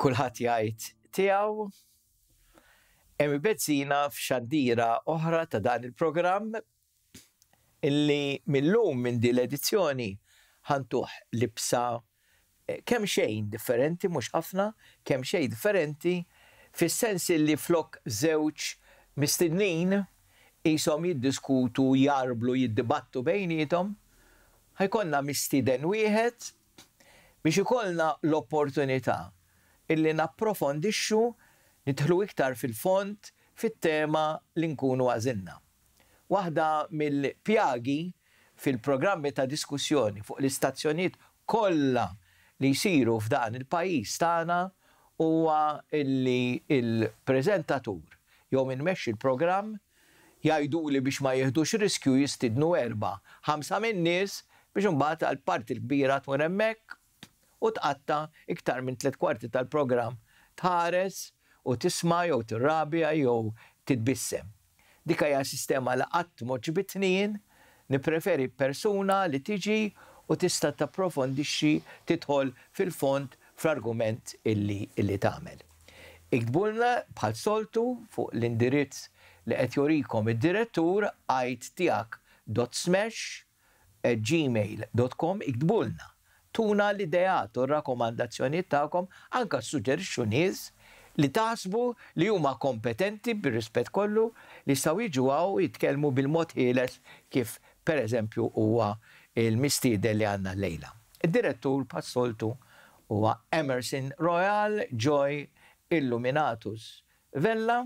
kulħadd jgħid tiegħu hemm bezzina f'xandira oħra ta' dan il-programm illi mill-lum minn din l-edizzjoni ħantuħ libsa eh, kemm xejn differenti, mhux ħafna, kemm xejn differenti, fis-sens illi flok żewġ mistednin jisom jiddiskutu, jarblu, jiddibattu bejnietom, ħajkonna mistiden wieħed biex ikollna l-opportunità illi napprofondixxu nidħlu iktar fil-font fit-tema li nkunu għażinna. Waħda mill-pjagi fil-programmi ta' diskussjoni fuq l-istazzjonijiet kollha li jsiru f'dan il-pajjiż tagħna huwa illi il-preżentatur jew inmexxi il-programm jgħidu li biex ma jieħdux riskju jistidnu erba' ħamsa min nies biex imbagħad għall-parti l-kbira tkun hemmhekk u tqatta iktar minn tliet kwarti tal-programm tħares u tisma' jew tirrabja jew titbissem. Dik hija sistema li qatt moġ bitnien nippreferi persuna li tiġi u tista' tapprofondixxi titħol fil-fond fl-argument illi illi tagħmel. Iktbulna bħal soltu fuq l-indirizz li qed jorikom id-direttur għajt tiegħek gmail.com iktbulna tuna l-ideat u rakomandazzjoni ta'kom anka suġerixxu nies li taħsbu li huma kompetenti bir-rispett kollu li staw jiġu għaw jitkellmu bil-mod ħieles kif per eżempju huwa il mistide li għanna lejla. Id-direttur passoltu huwa Emerson Royal Joy Illuminatus Vella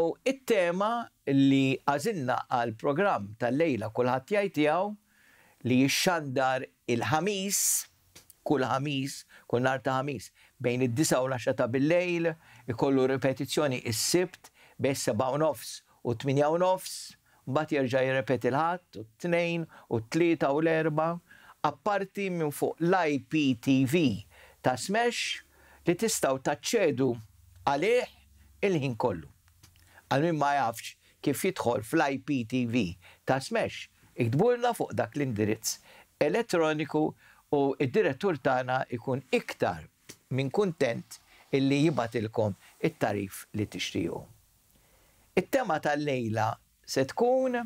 u it-tema li għazinna għal-program tal-lejla kullħat jajtijaw li jixxandar il-ħamis, kull ħamis, kull nar ta' ħamis, bejn id-disa u l-10 ta' bil-lejl, ikollu repetizzjoni is-sibt, bejn seba' u nofs u tminja u nofs, mbagħad jerġa' jirrepeti l-ħadd u t-tnejn u t-tlieta u l-erba' apparti minn fuq l-IPTV ta' Smash li tistaw taċċedu għalih il-ħin kollu. Għal min ma jafx kif jidħol fl-IPTV ta' Smash Iktbulna fuq dak l-indirizz elettroniku u id-direttur tagħna ikun iktar minn kuntent illi jibatilkom it-tarif li tixtiju. It-tema tal-lejla se tkun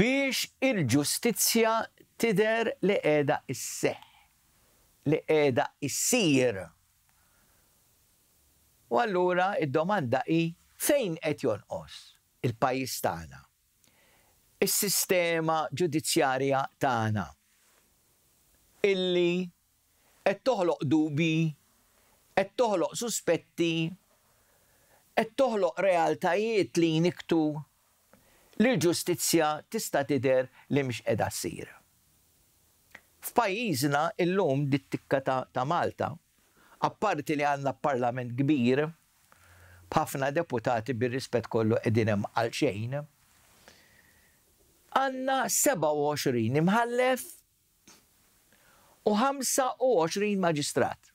biex il-ġustizzja tider li qiegħda isseħ, li qiegħda issir. U allura id-domanda hi fejn qed jonqos il-pajjiż tagħna is-sistema ġudizzjarja tagħna illi qed toħloq dubi, qed toħloq suspetti, qed toħloq realtajiet li niktu li l-ġustizzja tista' tidher li mhix qiegħda ssir. F'pajjiżna illum dit-tikka ta' Malta, apparti li għandna parlament kbir, b'ħafna deputati bir-rispett kollu qegħdin hemm għal xejn, għanna 27 imħallef u 25 maġistrat.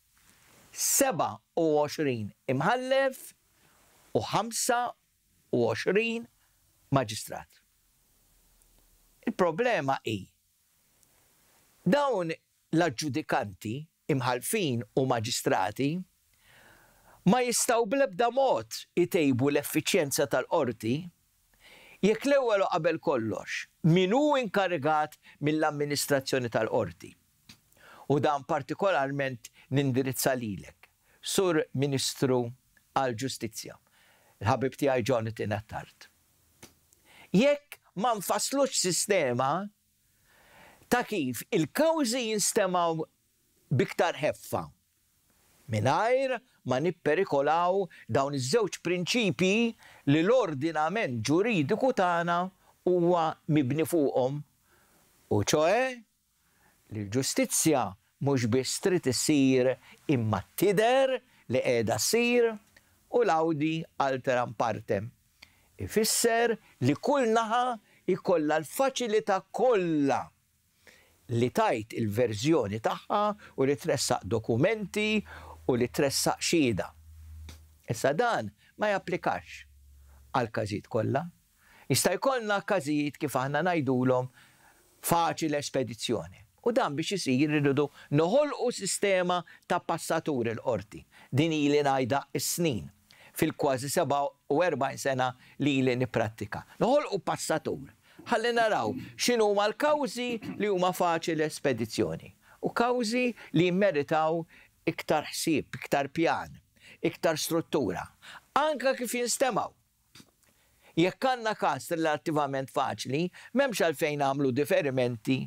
27 imħallef u 25 maġistrat. Il-problema i dawn l-adġudikanti imħalfin u maġistrati ma jistaw blebda mod itejbu l-effiċjenza tal-qorti Jekk l-ewwel qabel kollox, min hu inkarigat mill-amministrazzjoni tal-qorti. U dan partikolarment nindirizza lilek, Sur Ministru għal-Ġustizzja, l-ħabib tiegħi Jonathan Attard. Jekk ma nfasslux sistema ta' kif il-kawżi jinstemaw biktar heffa Minajr ma nipperikolaw dawn iż-żewġ prinċipi li l-ordinament ġuridiku tagħna huwa mibni fuqhom. U ċoe li l-ġustizzja mhux biss trid isir imma tider li qiegħda ssir u l-awdi alteram partem. Ifisser li kull naħa ikolla l-faċilità kollha li tajt il-verżjoni tagħha u li tressaq dokumenti u li tressaq xhieda. Issa dan ma japplikax għal-każijiet kollha. Jista' jkollna każijiet kif aħna ngħidulhom faċil espedizzjoni. U dan biex isir irridu noħolqu sistema ta' passatur il-qorti. Din ili ngħidha s-snin fil-kważi 47 sena li ili nipprattika. Noħolqu passatur. Ħalli naraw x'inhu huma l-kawżi li huma faċil espedizzjoni u kawżi li meritaw iktar ħsieb, iktar pjan, iktar struttura. Anka kif jinstemaw Jekk għandna każ relattivament faċli, m'hemmx għalfejn għamlu differimenti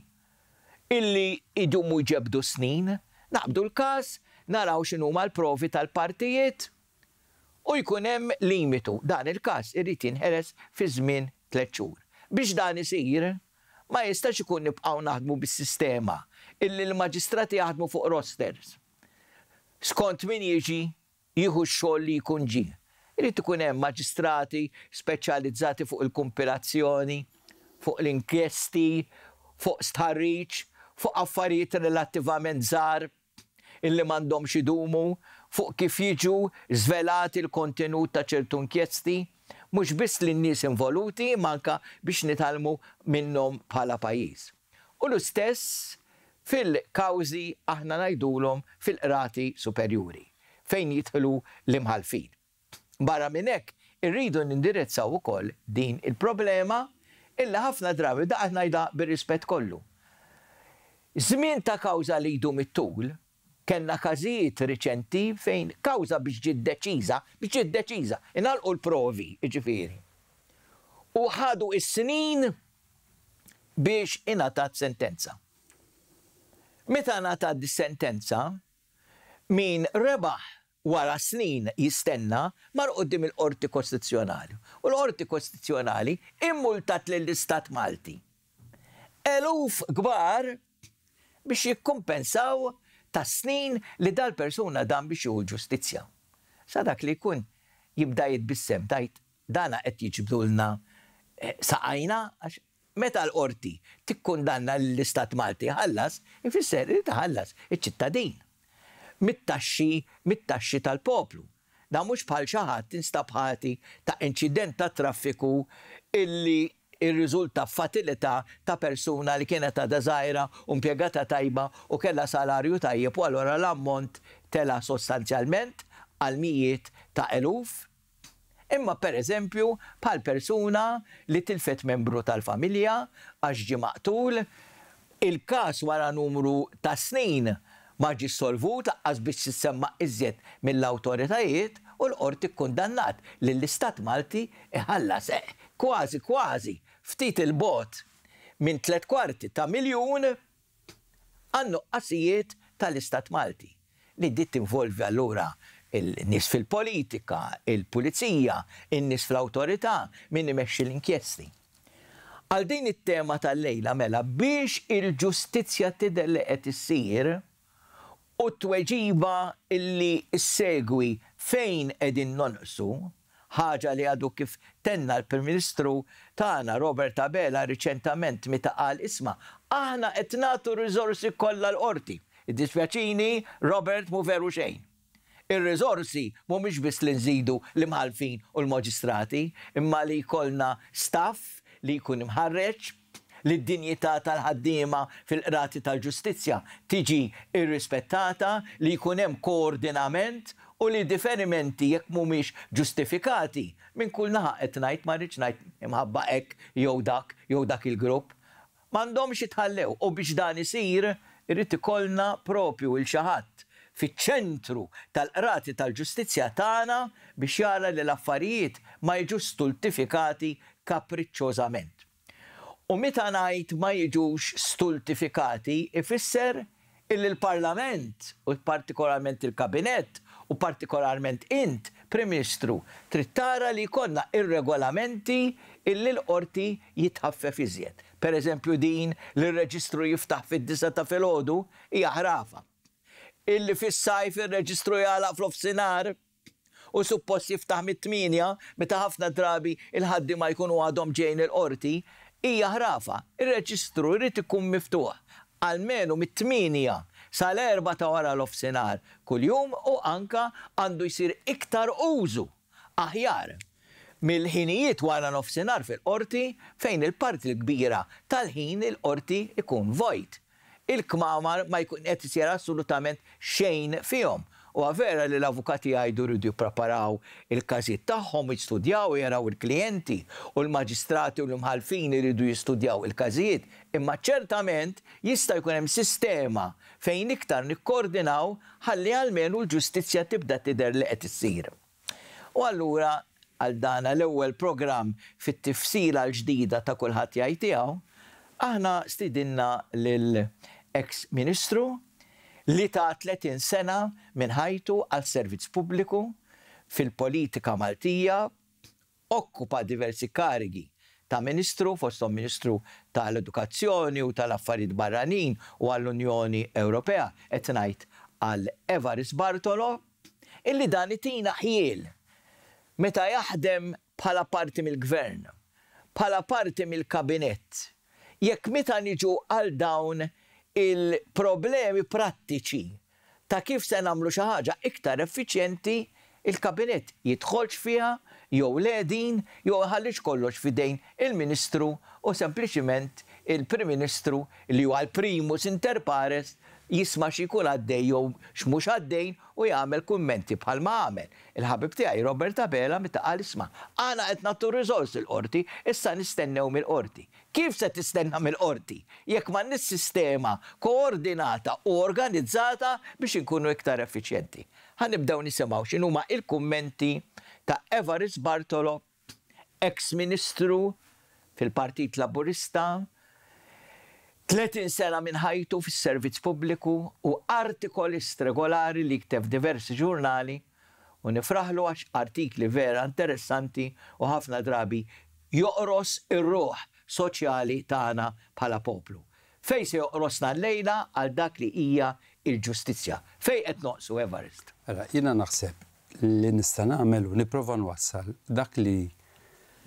illi idumu ġebdu snin, naqbdu l-każ, naraw x'inhuma l-provi tal-partijiet u jkun hemm limitu. Dan il-każ irid jinħeres fi żmien tliet xhur. Biex dan isir, ma jistax ikun nibqgħu naħdmu bis-sistema illi l-maġistrati jaħdmu fuq rosters. Skont min jiġi jieħu x-xogħol li jkun ġie Irid ikun hemm maġistrati speċjalizzati fuq il-kumpilazzjoni, fuq l-inkjesti, fuq starriċ, fuq affarijiet relattivament żgħar illi m'għandhomx idumu, fuq kif jiġu żvelati l-kontenut ta' ċertu inkjesti, mhux biss lin nies involuti, manka biex nitalmu minnhom bħala pajjiż. U l-istess fil-kawzi aħna najdulhom fil-qrati superjuri fejn jitħlu l-imħalfin. Barra minn hekk irridu nindirizzaw ukoll din il-problema illa ħafna drabi daqgħet ngħidha bir-rispett kollu. Żmien ta' kawża li jdu mit-tul kellna każijiet riċenti fejn kawża biex ġid deċiża, biex ġid deċiża, u l-provi, iġifiri. U ħadu is-snin biex inatat sentenza. Meta natat dis-sentenza, min rebaħ wara snin jistenna mar qoddim il-qorti kostituzzjonali. U l-qorti Kostizjonali immultat lill-Istat Malti. Eluf gbar biex jikkompensaw ta' snin li dal-persuna dan biex juhu ġustizja. Sadak li kun jibda jitbissem, dajt dana qed jiġbdulna eh, saqajna, għax meta l-qorti tikkundanna l-Istat Malti ħallas, ifisser li taħallas iċ-ċittadin mit-taxxi mit-taxxi tal-poplu. Da mhux bħal xi ħadd instabħati ta' inċident ta' traffiku illi ir-riżulta fatilità ta' persuna li kienet ta' dażajra u impjegata tajba u kella salarju tajjeb u allura l-ammont tela sostanzjalment għal mijiet ta' eluf. Imma per eżempju bħal persuna li tilfet membru tal-familja għax ġi maqtul il-kas wara numru ta' snin maġi solvut, laqqas biex s-semma iżjed mill-autoritajiet u l-qorti kundannat li l-istat Malti seħ. Eh, kważi kważi ftit il-bot minn tlet kwarti ta' miljun għannu qasijiet tal-istat Malti li ditt involvi allura il-nis fil-politika, il-pulizija, il-nis fil autorita minn imexxi l-inkjesti. Għal din it-tema tal-lejla mela biex il-ġustizja tidel li qed issir u t-tweġiba illi s-segwi fejn edin nonqsu, ħaġa li għadu kif tenna l-Prim-Ministru tagħna Robert Abela riċentament meta qal isma' aħna qed nagħtu riżorsi kollha l-qorti. Id-dispjaċini Robert mu veru xejn. ir mu mhumiex biss li nżidu l-imħalfin u l-moġistrati, imma li jkollna staff li jkun imħarreġ li d-dinjità tal-ħaddiema fil-qrati tal-ġustizzja tiġi irrispettata li jkun hemm koordinament u li differimenti jekk mhumiex ġustifikati minn kull naħa qed ngħid ma rridx ngħid imħabba hekk jew dak jew dak il-grupp. M'għandhomx jitħallew u biex dan isir irrid ikollna propju il xi ħadd fiċ-ċentru tal-qrati tal-ġustizzja tagħna biex jara li l-affarijiet ma jiġux stultifikati kapriċċożament. U meta ngħid ma jiġux stultifikati, ifisser illi l-Parlament, u partikolarment il-Kabinet, u partikolarment int, Prim-Ministru, trid tara li jkollna ir-regolamenti illi l-qorti jitħaffef iżjed. Per eżempju din li r-reġistru jiftaħ fid-disa ta' filgħodu hija ħrafa. Illi fis-sajf ir-reġistru jagħlaq fl-ofsinhar u suppost jiftaħ mit-tminja meta ħafna drabi il-ħaddi ma jkunu għadhom ġejn il-qorti hija ħrafa. Ir-reġistru jrid ikun miftuħ menu mit 8 sal-erba ta' wara l-ofsenar kull-jum u anka għandu jisir iktar użu aħjar mill-ħinijiet wara nofsenar fil-qorti fejn il-parti l-kbira tal-ħin il-qorti ikun vojt. Il-kmamar ma jkun qed isir assolutament xejn fihom. U għavera li l-avukati għajdu rridu preparaw il-kazit taħħom, jistudjaw, jaraw il-klienti u l-magistrati u l-mħalfin rridu jistudjaw il-kazit, imma ċertament jista' jkun hemm sistema fejn iktar nikkoordinaw ħalli u l-ġustizzja tibda tidher li qed issir. U allura għal dana l-ewwel programm fit-tifsira l-ġdida ta' kulħadd jgħid tiegħu, aħna stidinna lil ex ministru li ta' 30 sena minn ħajtu għal servizz pubbliku fil-politika Maltija, okkupa diversi karigi ta' ministru, fostom ministru tal-edukazzjoni u tal-affarijiet barranin u għall-Unjoni Ewropea, qed ngħid għal Evaris Bartolo, illi dan itina ħiel meta jaħdem bħala parti mill-gvern, bħala parti mill-kabinett, jekk meta niġu għal dawn il-problemi prattiċi ta' kif se nagħmlu xi ħaġa iktar effiċjenti il-kabinet jidħolx fiha jew ledin jew ħallix kollox fidejn il-Ministru u sempliciment il-Prim Ministru li huwa l-primus inter pares jisma xikun għaddej jew xmux għaddejn u jagħmel kummenti bħal ma għamel. Il-ħabib tiegħi Robert Abela għal isma' għana qed nagħtu riżors il-qorti, issa nistennew mill-qorti. Kif se tistenna mill-qorti? Jekk ma sistema koordinata u organizzata biex inkunu iktar effiċjenti. Ħanibdew nisimgħu ma il-kummenti ta' Evaris Bartolo, ex-ministru fil-Partit Laburista, 30 sena minn ħajtu fis servizz pubbliku u artikolist regolari li ktef diversi ġurnali u nifraħlu għax artikli vera interessanti u ħafna drabi joqros ir-ruħ soċjali tagħna bħala poplu. Fej se joqrosna l-lejla għal dak li hija il-ġustizzja. Fej qed noqsu Everest. Ara, mela, jiena naħseb li nista' nagħmel u nipprova nwassal dak li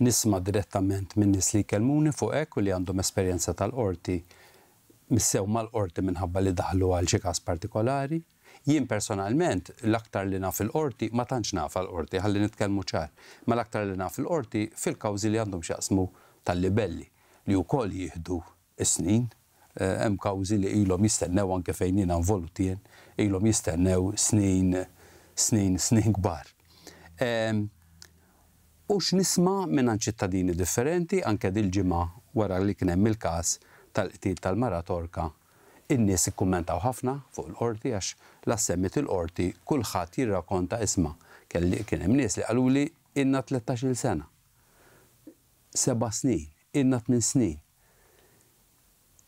nisma' direttament minn nis li kelmuni fuq hekk u li għandhom esperjenza tal-qorti missew mal-qorti minħabba li daħlu għal xi każ partikolari. Jien personalment l-aktar li naf il-qorti ma tantx naf l-qorti ħalli nitkellmu ċar, ma l-aktar li naf il-qorti fil-kawżi li għandhom x'jaqsmu tal-libelli li wkoll jieħdu is-snin eh, hemm kawżi li ilhom jistennew anke fejn jiena involutien, ilhom jistennew snin snin snin kbar. Ehm, Ux nisma' minn ċittadini differenti anke dil-ġimgħa wara li kien hemm il-każ tal-qtil tal-mara torka in-nies ikkummentaw ħafna fuq il-qorti għax l-assemmit il-qorti kulħadd jirrakonta isma' kelli kien hemm nies li qaluli inna 13-il sena. Seba' snin, inna 8 snin.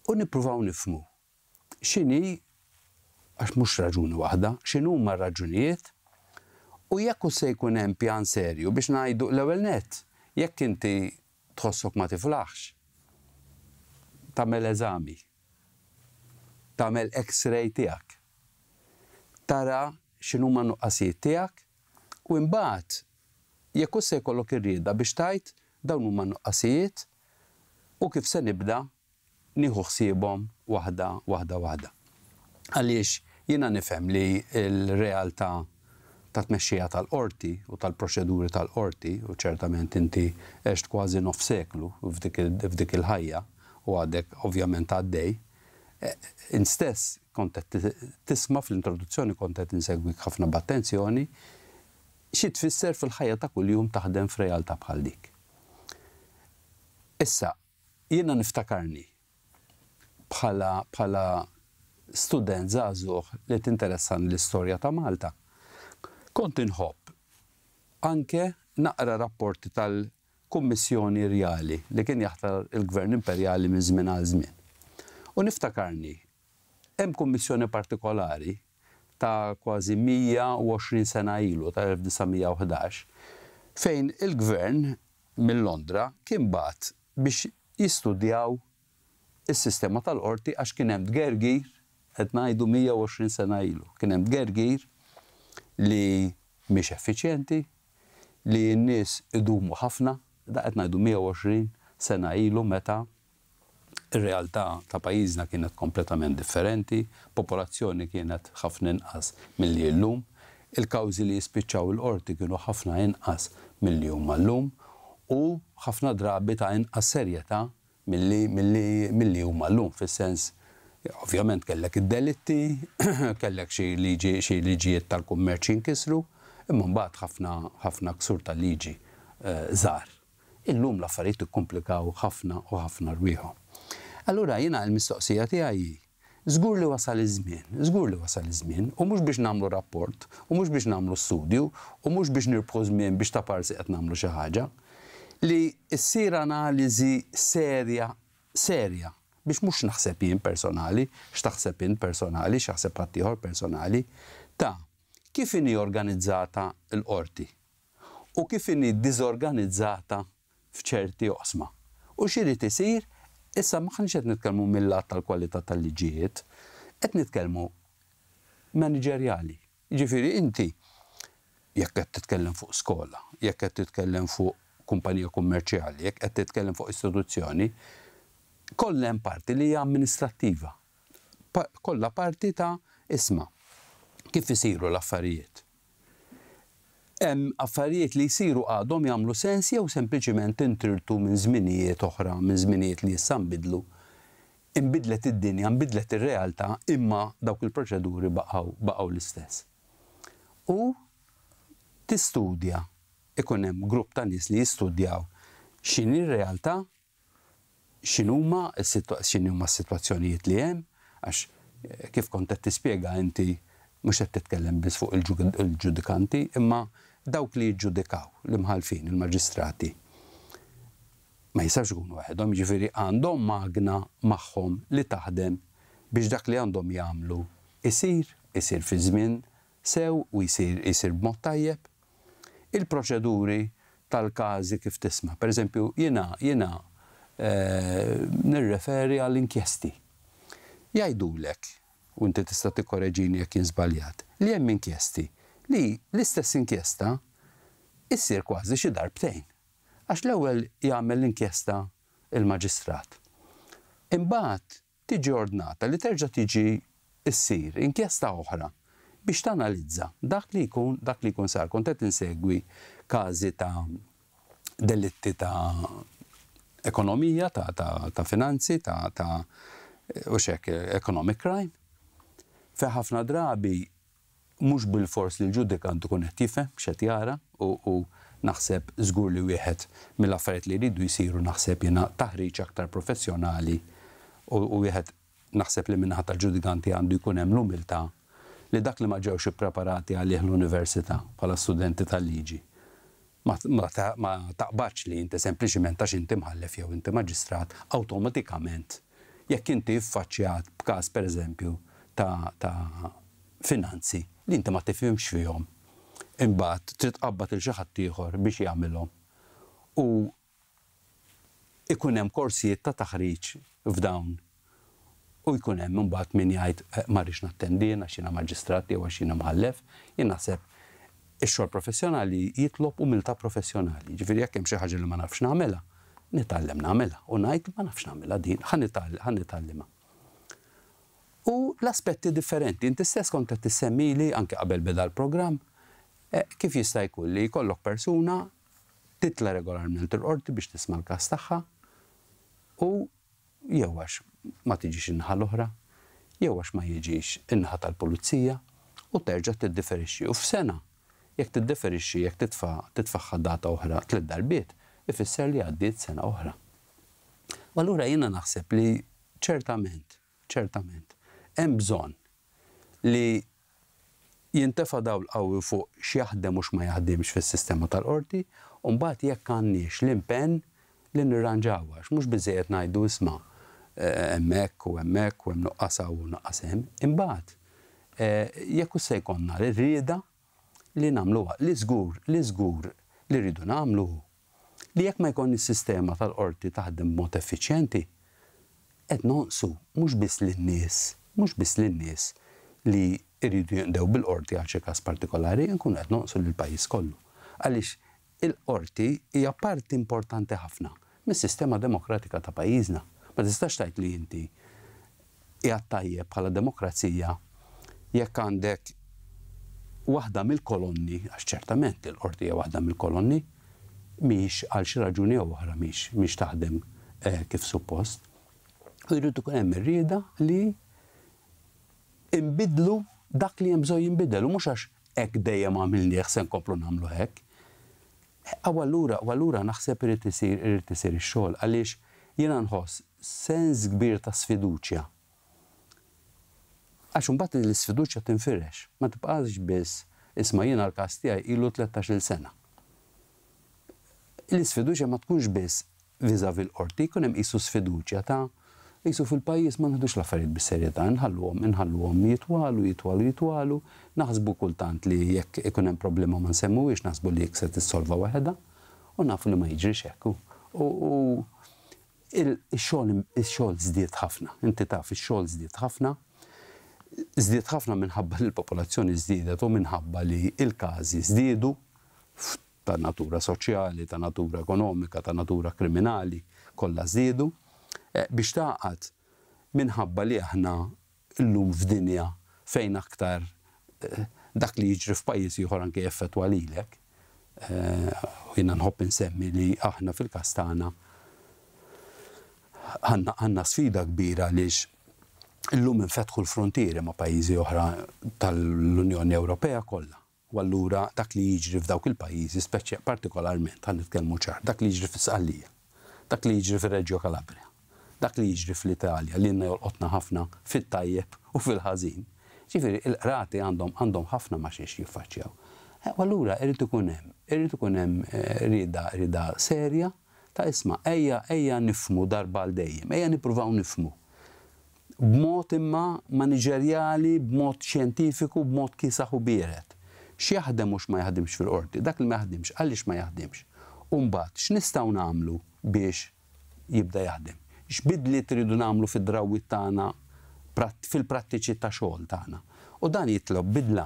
U nippruvaw nifmu x'inhi għax mhux raġuni waħda, x'inhu huma raġunijiet u jekk se jkun hemm pjan serju biex ngħidu l-ewwel net, jekk inti tħossok ma tiflaħx T'amel eżami, tagħmel x-ray tiegħek, tara x'inhuma nuqqasijiet tiegħek u mbagħad jekk se jkollok irrida biex tajt dawn huma nuqqasijiet u kif se nibda nieħu ħsiebhom waħda waħda waħda. Għaliex jiena nifhem li l-realtà ta' tmexxija tal-qorti u tal-proċeduri tal-qorti u ċertament inti eċt kważi nof seklu f'dik il-ħajja u għadek ovvjament għaddej. E, instess, kontet tisma fl-introduzzjoni kontet insegwi ħafna b'attenzjoni, xi tfisser fil-ħajja ta' kuljum taħdem f'realtà bħal dik. Issa, jiena niftakarni bħala bħala student zazuħ li tinteressan l-istorja ta' Malta. Kont inħobb anke naqra rapporti tal- kummissjoni rjali li kien jaħtar il-gvern imperjali minn żmien għal żmien. U niftakarni, hemm kummissjoni partikolari ta' kważi 120 sena ilu ta' 1911 fejn il-gvern minn Londra kien bat biex jistudjaw is-sistema tal-qorti għax kien hemm gergir qed ngħidu 120 sena ilu. Kien hemm gergir li mhix effiċjenti, li n-nies idumu ħafna, da qed ngħidu 120 sena ilu meta il realtà ta' pajjiżna kienet kompletament differenti, popolazzjoni kienet ħafna inqas milli llum, il-kawżi li jispiċċaw il-qorti kienu ħafna inqas milli huma llum u ħafna drabi ta' inqas serjetà milli huma lum fis-sens ovvjament kellek id-delitti, kellek xi liġi liġijiet tal-kummerċ jinkisru, imma mbagħad ħafna ħafna ksur tal-liġi eh, żgħar. Illum l-affarijiet ikkomplikaw ħafna u ħafna rwieħu. Allura jiena l-mistoqsija tiegħi Zgur li wasal iż-żmien, żgur li wasal iż-żmien, u mhux biex nagħmlu rapport, u mhux biex nagħmlu studju, u mhux biex nirbħu żmien biex ta' parsi qed nagħmlu xi ħaġa, li ssir analiżi serja, serja biex mhux naħseb jien personali, x'taħseb jien personali, x'aħseb ħaddieħor personali, ta' kif inhi organizzata l-qorti u kif inhi diżorganizzata fċerti osma. U xirrit isir, issa maħnx qed nitkelmu mill-lat tal-kwalità tal-liġijiet, qed nitkellmu manageriali. Ġifiri, inti jekk qed titkellem fuq skola, jekk qed titkellem fuq kumpanija kummerċiali, jekk qed titkellem fuq istituzzjoni, kollha parti li hija amministrattiva. kollha parti ta' isma' kif isiru l-affarijiet hemm affarijiet li jsiru għadhom jagħmlu sens jew sempliċiment intirtu minn żminijiet oħra, minn żminijiet li issa nbidlu. Inbidlet id-dinja, nbidlet ir-realtà, imma dawk il-proċeduri baqgħu baqgħu l-istess. U tistudja ikun hemm grupp ta' nies li jistudjaw x'inhi r-realtà, x'inhuma x'inhuma s-sitwazzjonijiet li hemm, għax eh, kif kont qed tispjega inti mhux qed titkellem biss fuq il-ġudikanti, imma dawk li jġudikaw l-imħalfin il-maġistrati ma jisawx għun waħedhom, ġifiri għandhom magna magħhom li taħdem biex dak li għandhom jagħmlu isir, isir fi żmien sew u jisir isir b'mod tajjeb. Il-proċeduri tal-każi kif tisma', pereżempju jiena jiena eh, nirreferi għall-inkjesti. Jgħidulek, u inti tista' tikkoreġini jekk jien żbaljat, li hemm inkjesti li l-istess inkjesta jissir kważi xi darbtejn. Għax l-ewwel jagħmel l-inkjesta il-maġistrat. Imbagħad tiġi ordnata li terġa' tiġi issir inkjesta oħra biex tanalizza dak li jkun dak li jkun sar kontet insegwi każi ta' delitti ta' ekonomija, ta', ta, ta finanzi, ta', ta u xek economic crime. Fe ħafna drabi mhux bil-fors li l-ġudikant ikun qed jifhem x'qed jara u naħseb zgur li wieħed mill-affarijiet li jridu jsiru naħseb jena taħriġ aktar professjonali u wieħed naħseb li minnaħat tal-ġudikanti għandu jkun hemm l umilta li dak li ma ġewx ippreparati għalih l-università bħala studenti tal-liġi. Ma taqbaċ li inti sempliċiment għax inti mħallef jew inti maġistrat, automatikament jekk inti iffaċċjat b'każ pereżempju ta' finanzi li inti ma tifhimx fihom. Imbagħad trid qabbad il xi ħadd ieħor biex jagħmilhom. U ikun hemm korsijiet ta' taħriġ f'dawn. U jkun hemm imbagħad min jgħid eh, ma rridx nattendien għax jiena maġistrat jew għax jiena mħallef, jien naħseb ix-xogħol professjonali jitlob milta professjonali. Ġifieri jekk hemm xi ħaġa li ma nafx nagħmilha, nitgħallem nagħmilha u ngħid ma nafx nagħmilha din, ħan nitgħallimha u l-aspetti differenti. Inti stess kont qed tissemmili anke qabel beda l-programm e, kif jista' jkun li jkollok persuna titla regolarment il-qorti biex tisma' l-każ tagħha u jew għax ma tiġix inħa l-oħra, jew għax ma jiġix inħa tal-pulizija u terġa' tiddiferixxi. U f'sena jekk tiddifferixxi jekk titfa' titfaħħa data oħra tliet darbiet, ifisser li għaddiet sena oħra. allura jiena naħseb li ċertament, ċertament hemm bżonn li jintefa daw l-qawwi fuq x'jaħdem mhux ma jaħdimx fis-sistema tal-qorti u mbagħad jekk għandniex l-impenn li nirranġawha mhux biżejjed ngħidu isma' eh, hemmhekk u hemmhekk u hemm nuqqasa u nuqqas hemm. Imbagħad eh, jekk se jkollna rieda li nagħmluha li żgur li żgur li rridu nagħmlu li jekk ma jkun is-sistema tal-qorti taħdem mod effiċjenti qed nonqsu mhux biss lin-nies mhux biss lin-nies li irridu jendew bil-qorti għal xi każ partikolari nkun qed noqsu l pajjiż kollu. Għaliex il-qorti hija parti importanti ħafna mis-sistema demokratika ta' pajjiżna. Ma tistax tajt li jinti jgħat bħala demokrazija jekk għandek waħda mill-kolonni, għax ċertament il-qorti hija waħda mill-kolonni, miex għal xi raġuni oħra miex miex taħdem eh, kif suppost. U jridu tkun hemm rieda li imbidlu dak li jemżoj jimbidel, u mux għax ek dejjem għamilni jħsen koplu namlu hekk. Għallura, għallura naħseb irrit isir, xol, għalix jena nħos sens gbir ta' sfiduċja. Għax un mbagħad l-sfiduċja tinfirex, ma tibqax biss isma' jena l-każ tiegħi ilu 13 sena. L-sfiduċja ma tkunx biss viża fil-qorti, jkun hemm qisu sfiduċja ta' jisu fil-pajis ma nħedux l-affarijiet bis-serjetà, nħalluhom, nħalluhom jitwalu, jitwalu, jitwalu, naħsbu kultant li jekk ikun hemm problema ma nsemmuwiex naħsbu li jekk se tissolva waħda u nafu li ma jiġrix hekk. U il xol zdiet ħafna, inti taf il xogħol zdiet ħafna. Żdied ħafna minħabba li l-popolazzjoni żdiedet u minħabba li il-każi żdiedu ta' natura soċjali, ta' natura ekonomika, ta' natura kriminali, kollha żdiedu Eh, biex taqat minħabba li aħna l-lum f'dinja fejn aktar eh, dak li jiġri f'pajjiżi ieħor anke effettwa lilek. Eh, jiena nħobb insemmi li aħna fil-kastana għanna sfida kbira lix illum infetħu l-frontieri ma' pajjiżi oħra tal-Unjoni Ewropea kollha. U allura dak li jiġri f'dawk il-pajjiżi, speċi partikolarment għan nitkellmu ċar, dak li jiġri fis dak li jiġri fir-Reġjo Kalabria dak li jiġri fl-Italja li jolqotna ħafna fit-tajjeb u fil ħazin Ġifiri, il-qrati għandhom għandhom ħafna ma xiex jiffaċċjaw. Eh, allura irrid ikun hemm, irrid ikun hemm eh, rida rida serja ta' isma' ejja ejja nifmu darba għal dejjem, ejja nippruvaw nifmu b'mod imma maniġerjali, b'mod xjentifiku, b'mod kisaħu u bieret. X'jaħdem u ma jaħdimx fil-qorti, dak li ma jaħdimx, għaliex ma jaħdimx. Umbat, x'nistgħu nagħmlu biex jibda jaħdem x'bidli tridu nagħmlu fid drawi tagħna fil-prattiċi ta' xogħol tagħna. U dan jitlob bidla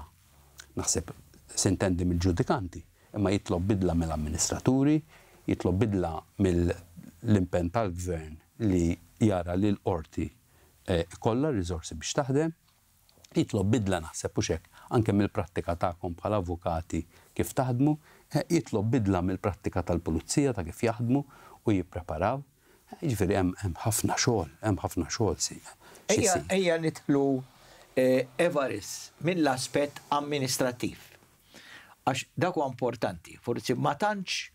naħseb sintendi mill-ġudikanti, imma jitlob bidla mill-amministraturi, jitlob bidla mill-impen tal-gvern li jara li l-orti eh, kollha r-riżorsi biex taħdem, jitlob bidla naħseb u xek, anke mill-prattika tagħkom bħala avukati kif taħdmu, eh, jitlob bidla mill-prattika tal-pulizija ta' kif jaħdmu u jippreparaw Ġifiri, hemm ħafna xogħol, hemm ħafna xogħol si. Ejja nitlu eh, Evaris minn l-aspett amministrativ. Għax dak huwa importanti, forsi ma tantx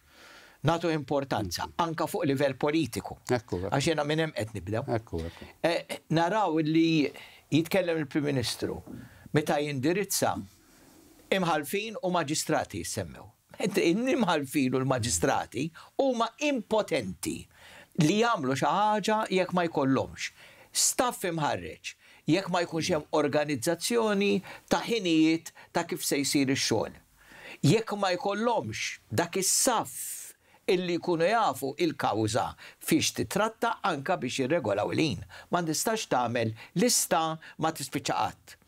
natu importanza, mm. anka fuq livell politiku. Għax jena minn hemm qed nibdew. Eh, naraw li jitkellem il-Prim Ministru meta jindirizza imħalfin u maġistrati jissemmew. Imħalfin u l-maġistrati huma impotenti li jagħmlu xi ħaġa jekk ma jkollhomx. Staff imħarreġ jekk ma jkunx hemm organizzazzjoni ta' ħinijiet ta' kif se jsir ix-xogħol. Jekk ma jkollhomx dak is-saff illi jkunu jafu il-kawża fiex titratta anka biex jirregolaw lin. Ma nistax tagħmel lista ma tispiċaqat.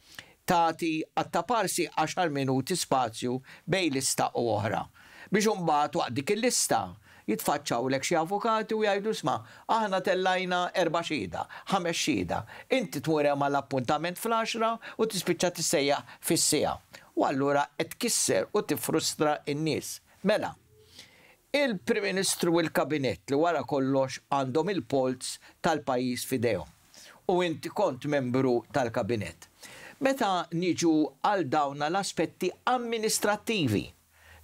Tati għatta parsi 10 minuti spazju bej lista u oħra. Biex umbat waqt dik il-lista jitfaċċaw lek xi avukati u jajdu sma, aħna tellajna erba' xida, ħames xida, Inti ma l appuntament fl-10 u tispiċċa t fis fissija. U allura qed kisser u t-frustra n-nies. Mela, il-Prim Ministru u l-Kabinett li wara kollox għandhom il-polz tal-pajjiż fidejhom. U inti kont membru tal kabinet Meta niġu għal dawna l-aspetti amministrativi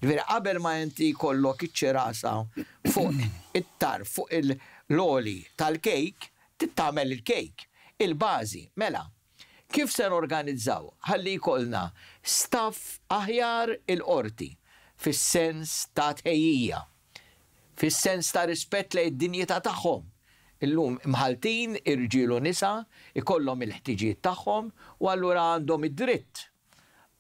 Ġviri, qabel ma jenti kollok iċċerasa fuq it-tar, fuq il-loli tal-kejk, tittamel il-kejk, il-bazi, mela. Kif ser organizzaw? Ħalli jkollna staff aħjar il-qorti fis-sens ta' tħejjija, fis-sens ta' rispett li id-dinjeta tagħhom. Illum mħaltin irġilu nisa, ikollhom il-ħtiġijiet tagħhom u allura għandhom id-dritt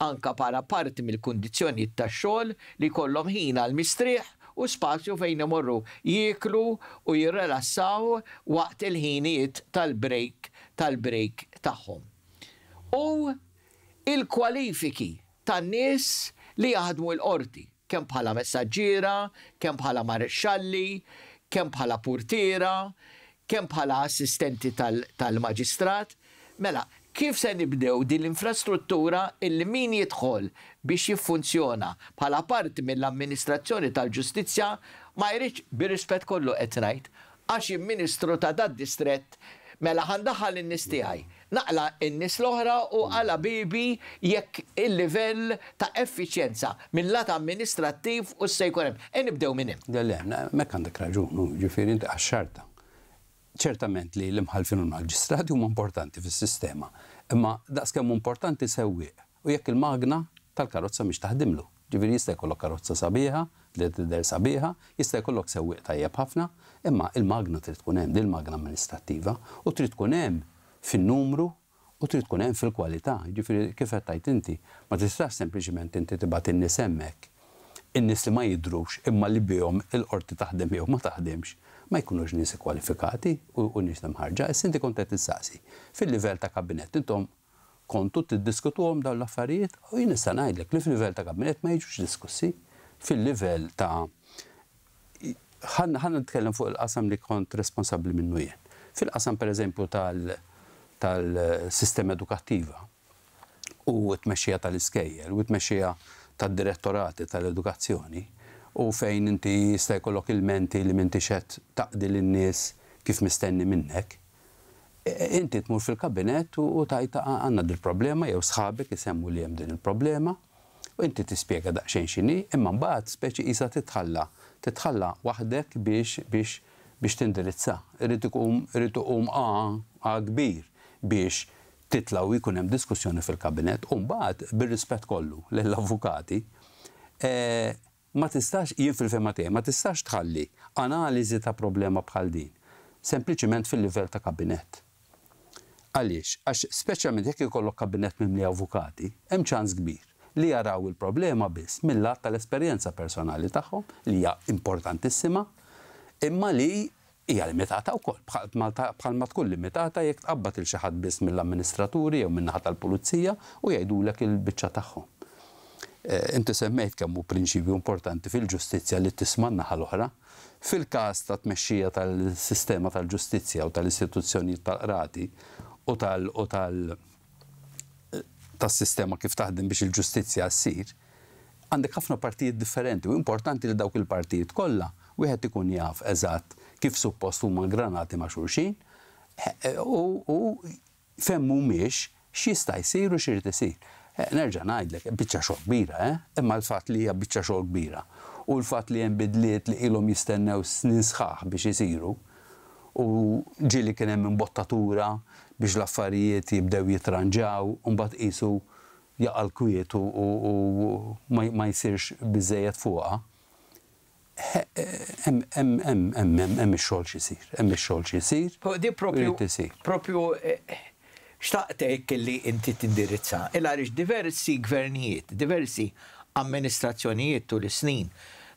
anka para parti mill-kondizjoni tax-xogħol li kollhom ħin għal mistrieħ u spazju fejn imorru jiklu u jirrelassaw waqt il-ħinijiet tal-break tal-break tagħhom. U il-kwalifiki tan-nies li jaħdmu l-qorti kemm bħala messaġġiera, kemm bħala marexxalli, kemm bħala purtiera, kemm bħala assistenti tal-maġistrat. Tal mela, kif se nibdew din l-infrastruttura illi min jidħol biex jiffunzjona bħala parti mill-amministrazzjoni tal-ġustizzja ma jridx bir-rispett kollu qed ngħid għax ministru ta' dad distret mela ħandaħal in-nies tiegħi. Naqla in-nies l-oħra u għala bibi jekk il-livell ta' effiċjenza mill-lat amministrattiv u se jkun hemm. E nibdew minn hemm. Delle, mekk għandek raġun, ġifieri inti għax-xarta ċertament li l-imħalfin u l-maġistrati huma importanti fis-sistema, imma daqs kemm importanti sewwieq u jekk il-magna tal-karozza mhix taħdimlu. Ġifieri jista' jkollok karozza sabiħa, li tidher sabiħa, jista' jkollok sewwieq tajjeb ħafna, imma il-magna trid tkun hemm, din magna amministrattiva u trid tkun hemm fin-numru u trid tkun hemm fil-kwalità. Ġifieri kif qed tajt inti, ma tistax sempliċement inti tibgħat in-nies hemmhekk in-nies li ma jidrux imma li bihom il-qorti taħdem jew ma taħdemx ma jkunux nies kwalifikati u nies mħarġa, s-sinti kontet t sasi Fil-livell ta' kabinet, intom kontu t għom dawn l-affarijiet u jien issa ngħidlek li fil-livell ta' kabinet ma jiġux diskussi. Fil-livell ta' t tkellem fuq il-qasam li kont responsabbli minnu jien. Fil-qasam pereżempju tal-sistema edukattiva u t-mexxija tal-iskejjel u t-mexxija tad-direttorati tal-edukazzjoni. tal iskejjer u t mexxija direttorati tal edukazzjoni tal tad direttorati tal edukazzjoni u fejn inti jista' jkollok il-menti li minti xed taqdi lin-nies kif mistenni minnek. E, e, inti tmur fil-kabinet u tajta għanna dil-problema, jew sħabek jisemmu li jem din il-problema, u inti tispiega daqsxejn xini, imma mbagħad speċi isa titħalla, titħalla waħdek biex biex biex tindirizza. Irrid a a kbir biex titlaw jkun hemm diskussjoni fil-kabinet u mbagħad bir-rispett kollu lill-avukati e, ma tistax jien fil-fema tiegħi ma tistax tħalli analiżi ta' problema bħal din. Sempliciment fil-livell ta' kabinet. Għaliex, għax speċjalment jekk ikollok minn li avukati, hemm ċans kbir li jaraw il-problema biss mill tal-esperjenza personali tagħhom li hija importantissima, imma li hija limitata wkoll bħal ma tkun limitata jekk tqabbad il xi ħadd biss mill-amministraturi jew min-naħa tal-pulizija u jgħidulek il-biċċa tagħhom. Eh, inti semmejt kemmu prinċipju importanti fil-ġustizja li tismanna ħal-oħra. Fil-kas ta' tmexxija tal-sistema tal-ġustizja u tal-istituzzjoni tal-qrati u tal- u tal- eh, tas-sistema kif taħdem biex il-ġustizja ssir, għandek ħafna partijiet differenti u importanti li dawk il-partijiet kollha wieħed ikun jaf eżatt kif suppost huma granati ma' xulxin eh, u femmu miex x'jista' jsir u x'irid isir. Nerġa' najdlek, bicċa xogħol kbira, eh? imma l fat li hija biċċa kbira u l fat li hemm bidliet li ilhom jistennew snin sħaħ biex jisiru. u ġili kienem hemm bottatura biex l-affarijiet jibdew jitranġaw u mbagħad jaqal kwiet u ma jsirx biżejjed fuqha. Hemm hemm hemm hemm hemm ix-xogħol xi jsir, hemm ix-xogħol xi jsir. Di propju propju xtaqtek li inti tindirizza. il għarix diversi gvernijiet, diversi amministrazzjonijiet tul snin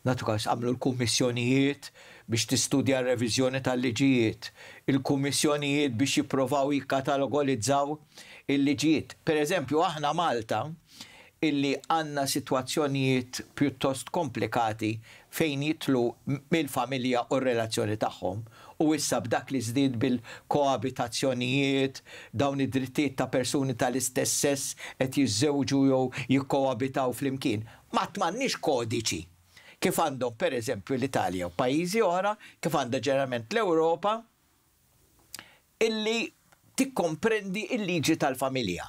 natukas għamlu l-kummissjonijiet biex tistudja revizjoni tal-liġijiet, il-kummissjonijiet biex jiprovaw jikatalogolizzaw il-liġijiet. Per eżempju, aħna Malta, illi għanna situazzjonijiet pjuttost komplikati fejn jitlu mill-familja u r-relazzjoni tagħhom u issa b'dak li żdied bil-koabitazzjonijiet, dawn id-drittijiet ta' persuni tal-istess sess qed jiżżewġu jew jikkoabitaw flimkien. Ma tmanniex kodiċi. Kif għandhom per eżempju l-Italja u pajjiżi oħra, kif għandha ġerament l-Ewropa, illi tikkomprendi il-liġi tal-familja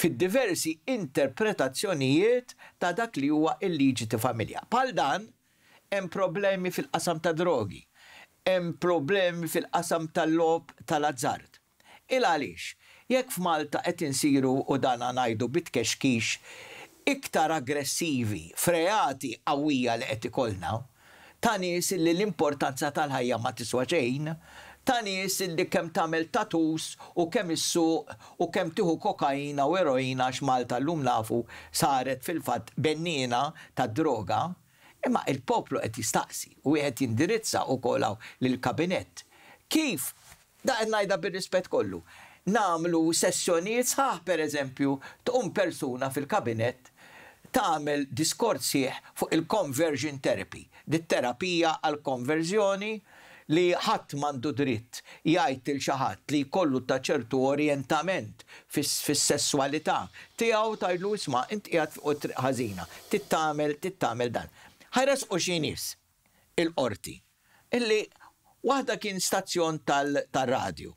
fid-diversi interpretazzjonijiet ta' dak li huwa il-liġi ta' familja. Pal dan, hemm problemi fil-qasam ta' drogi hemm problemi fil-qasam tal-lob tal-azzard. Il għaliex, jekk f'Malta qed insiru u dana ngħidu bitkexkix iktar aggressivi, freati qawwija li qed ikollna, ta' nies li l-importanza tal-ħajja ma tiswa xejn, ta' nies li kemm tagħmel tatus u kemm issu u kemm tieħu kokaina u eroina x'Malta llum nafu saret fil-fatt bennina tad droga Imma il-poplu qed jistaqsi u qed jindirizza wkoll lill-kabinett. Kif? Da ngħidha bir-rispett kollu. Namlu sessjonijiet sħaħ per eżempju tqum persuna fil-kabinett tagħmel diskorsieħ fuq il-conversion therapy, dit-terapija għal-konverżjoni li ħadd m'għandu dritt jgħid il xi ħadd li jkollu ta' ċertu orientament fis-sessualità tiegħu tajlu isma' int qiegħed fuq ħażina, tittamel tittamel dan ħares u xinis il-qorti, illi waħda kien stazzjon tal-radio,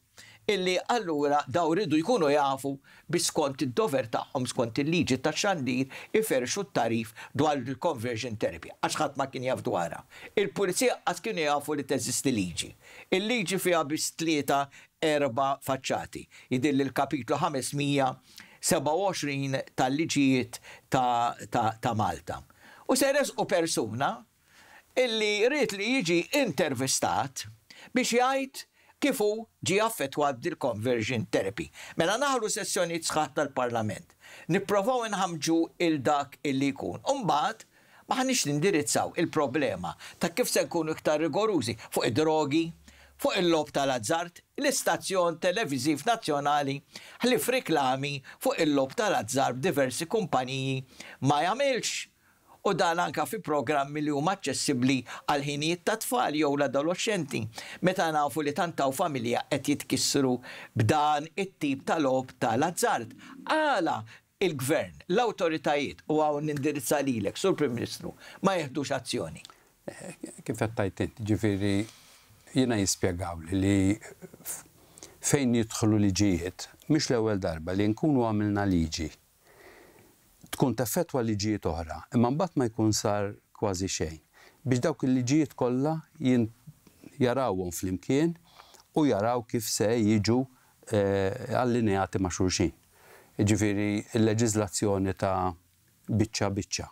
illi allura daw ridu jkunu jafu biskont id-dover tagħhom skont il-liġi ta' xandir iferxu t-tarif dwar il-conversion therapy, għax ħadd ma kien jaf dwarha. Il-pulizija għas kienu jafu li teżisti liġi. Il-liġi fiha bis tlieta erba' faċċati. Jidil il-kapitlu 527 tal-liġijiet ta', ta, ta Malta. U seres u persuna illi rrit li jiġi intervistat biex jgħid kifu ġi affettwat dil conversion therapy. Mela naħlu sessjoni tsħat tal-parlament. Nipprovaw nħamġu il-dak illi jkun. Umbad, maħnix nindirizzaw il-problema ta' kif se nkunu iktar rigorużi fuq id-drogi, fuq il-lob tal-azzart, l-istazzjon televiziv nazzjonali ħlif riklami fuq il-lob tal-azzart diversi kumpaniji ma jagħmilx u dan anka fi programmi li huma aċċessibbli għal ħinijiet ta' tfal jew l-adolescenti. Meta nafu li tantaw familja qed jitkissru b'dan it-tip tal-ob tal-azzard. Għala il-gvern, l-autoritajiet u għaw nindirizza lilek sur Prim Ministru ma jeħdux azzjoni. Eh, kif għattajt inti ġifiri jina jispiegaw li fejn jidħlu liġijiet, mhux l-ewwel darba li nkunu għamilna liġi tkun teffettwa liġijiet oħra, imma mbagħad ma jkun sar kważi xejn. Biex dawk il-liġijiet kollha jarawhom flimkien u jaraw kif se jiġu eh, allineati ma' xulxin. Ġifiri, il-leġizlazzjoni ta' biċċa biċċa.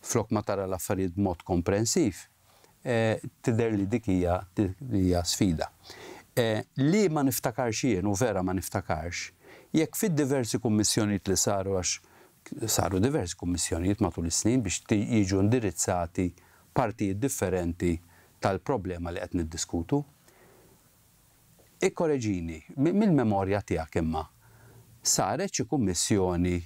Flok ma tara l-affarijiet mod komprensiv, eh, tider li dik hija sfida. Eh, li ma niftakarx jien u vera ma niftakarx, jekk fid diversi kummissjonijiet li saru għax saru diversi kummissjonijiet matul is-snin biex jiġu indirizzati partijiet differenti tal-problema li qed niddiskutu. Ikkoreġini, mill-memorja tiegħek imma, saret xi kummissjoni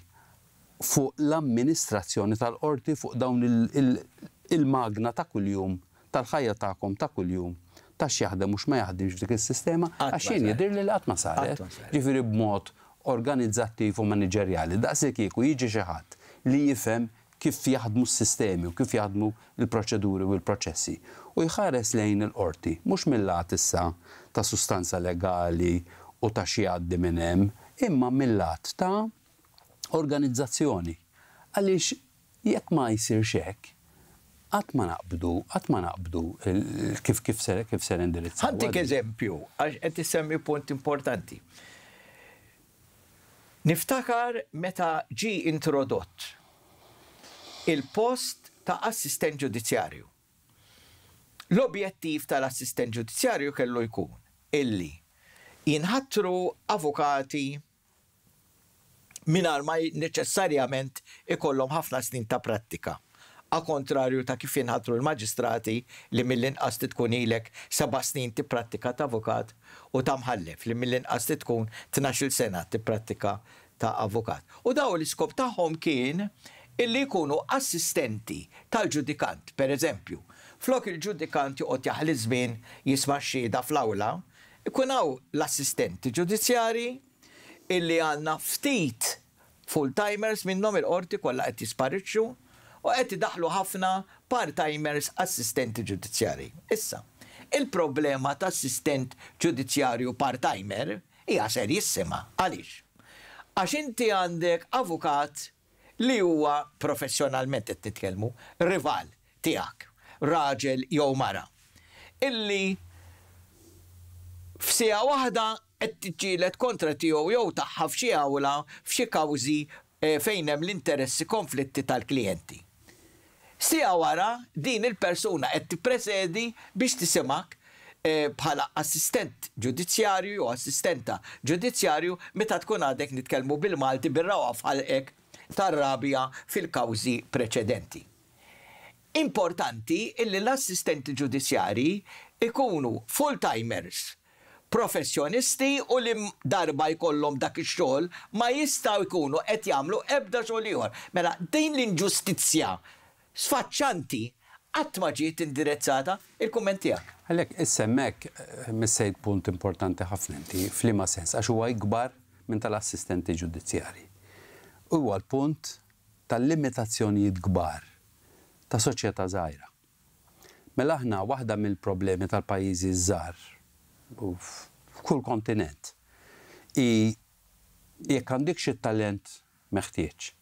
fuq l-amministrazzjoni tal-qorti fuq dawn il-magna ta' kuljum tal-ħajja tagħkom ta' kuljum ta' x'jaħdem mhux ma jaħdimx dik is-sistema għax jien jidher li qatt ma saret. Ġifieri b'mod organizzattiv u manageriali. Daqsik kieku jiġi xi ħadd li jifhem kif jaħdmu s-sistemi u kif jaħdmu il-proċeduri u l-proċessi. U jħares lejn il-qorti, mhux mill-lat issa ta' sustanza legali u ta' xi għaddi minn hemm, imma mill-lat ta' organizzazzjoni. Għaliex jekk ma jsir xek, għat ma naqbdu, għat ma naqbdu kif kif ser kif ser indirizzaw. Għandik eżempju, għax qed issemmi punt importanti. Niftakar meta ġi introdott il-post ta' assistent ġudizzjarju. L-objettiv tal-assistent ġudizzjarju kellu jkun illi jinħatru avukati minar ma neċessarjament ikollhom ħafna snin ta' prattika a kontrarju ta' kif jinħatru l-maġistrati li mill-inqas tkun ilek seba' snin tipprattika ta' avukat u ta' mħallef li mill-inqas tkun 12 sena tipprattika ta' avukat. U daw l-iskop tagħhom kien illi jkunu assistenti tal-ġudikant, per eżempju. Flok il-ġudikant joqgħod jaħli żmien jisma' xieda fl-awla, ikunaw l-assistenti ġudizzjari illi għandna ftit full-timers minnhom il-qorti kollha qed jisparixxu u qed daħlu ħafna part-timers assistenti ġudizzjari. Issa, il-problema ta' assistent ġudizzjarju part-timer hija serjissima. Għaliex? Għax inti għandek avukat li huwa professjonalment qed titkellmu rival tiegħek, raġel jew mara. Illi f'sija waħda qed tiġġielet kontra tiegħu jew tagħha f'xi awla f'xi kawżi eh, fejn hemm l-interessi konflitti tal-klijenti. Sija wara din il-persuna qed tippresedi biex tisimak eh, bħala assistent ġudizzjarju u assistenta ġudizzjarju meta tkun għadek nitkellmu bil-Malti bir-rawa fħalqek tar-rabja fil-kawżi preċedenti. Importanti illi l-assistenti ġudizzjarji ikunu full-timers professjonisti u li darba jkollhom dak ix-xogħol ma jistgħu jkunu qed jagħmlu ebda xogħol ieħor. Mela din l-inġustizzja sfaċċanti għat ma ġiet indirizzata il-kummentija. Għalek, s-semmek, eh, missejt punt importanti ħafna inti, flima sens, għax huwa ikbar minn tal-assistenti ġudizzjari. Huwa l-punt tal-limitazzjonijiet kbar ta' soċjetà żgħira. Mela aħna waħda mill-problemi tal-pajjiżi żgħar f'kull kontinent. I jekk għandikx it-talent meħtieġ,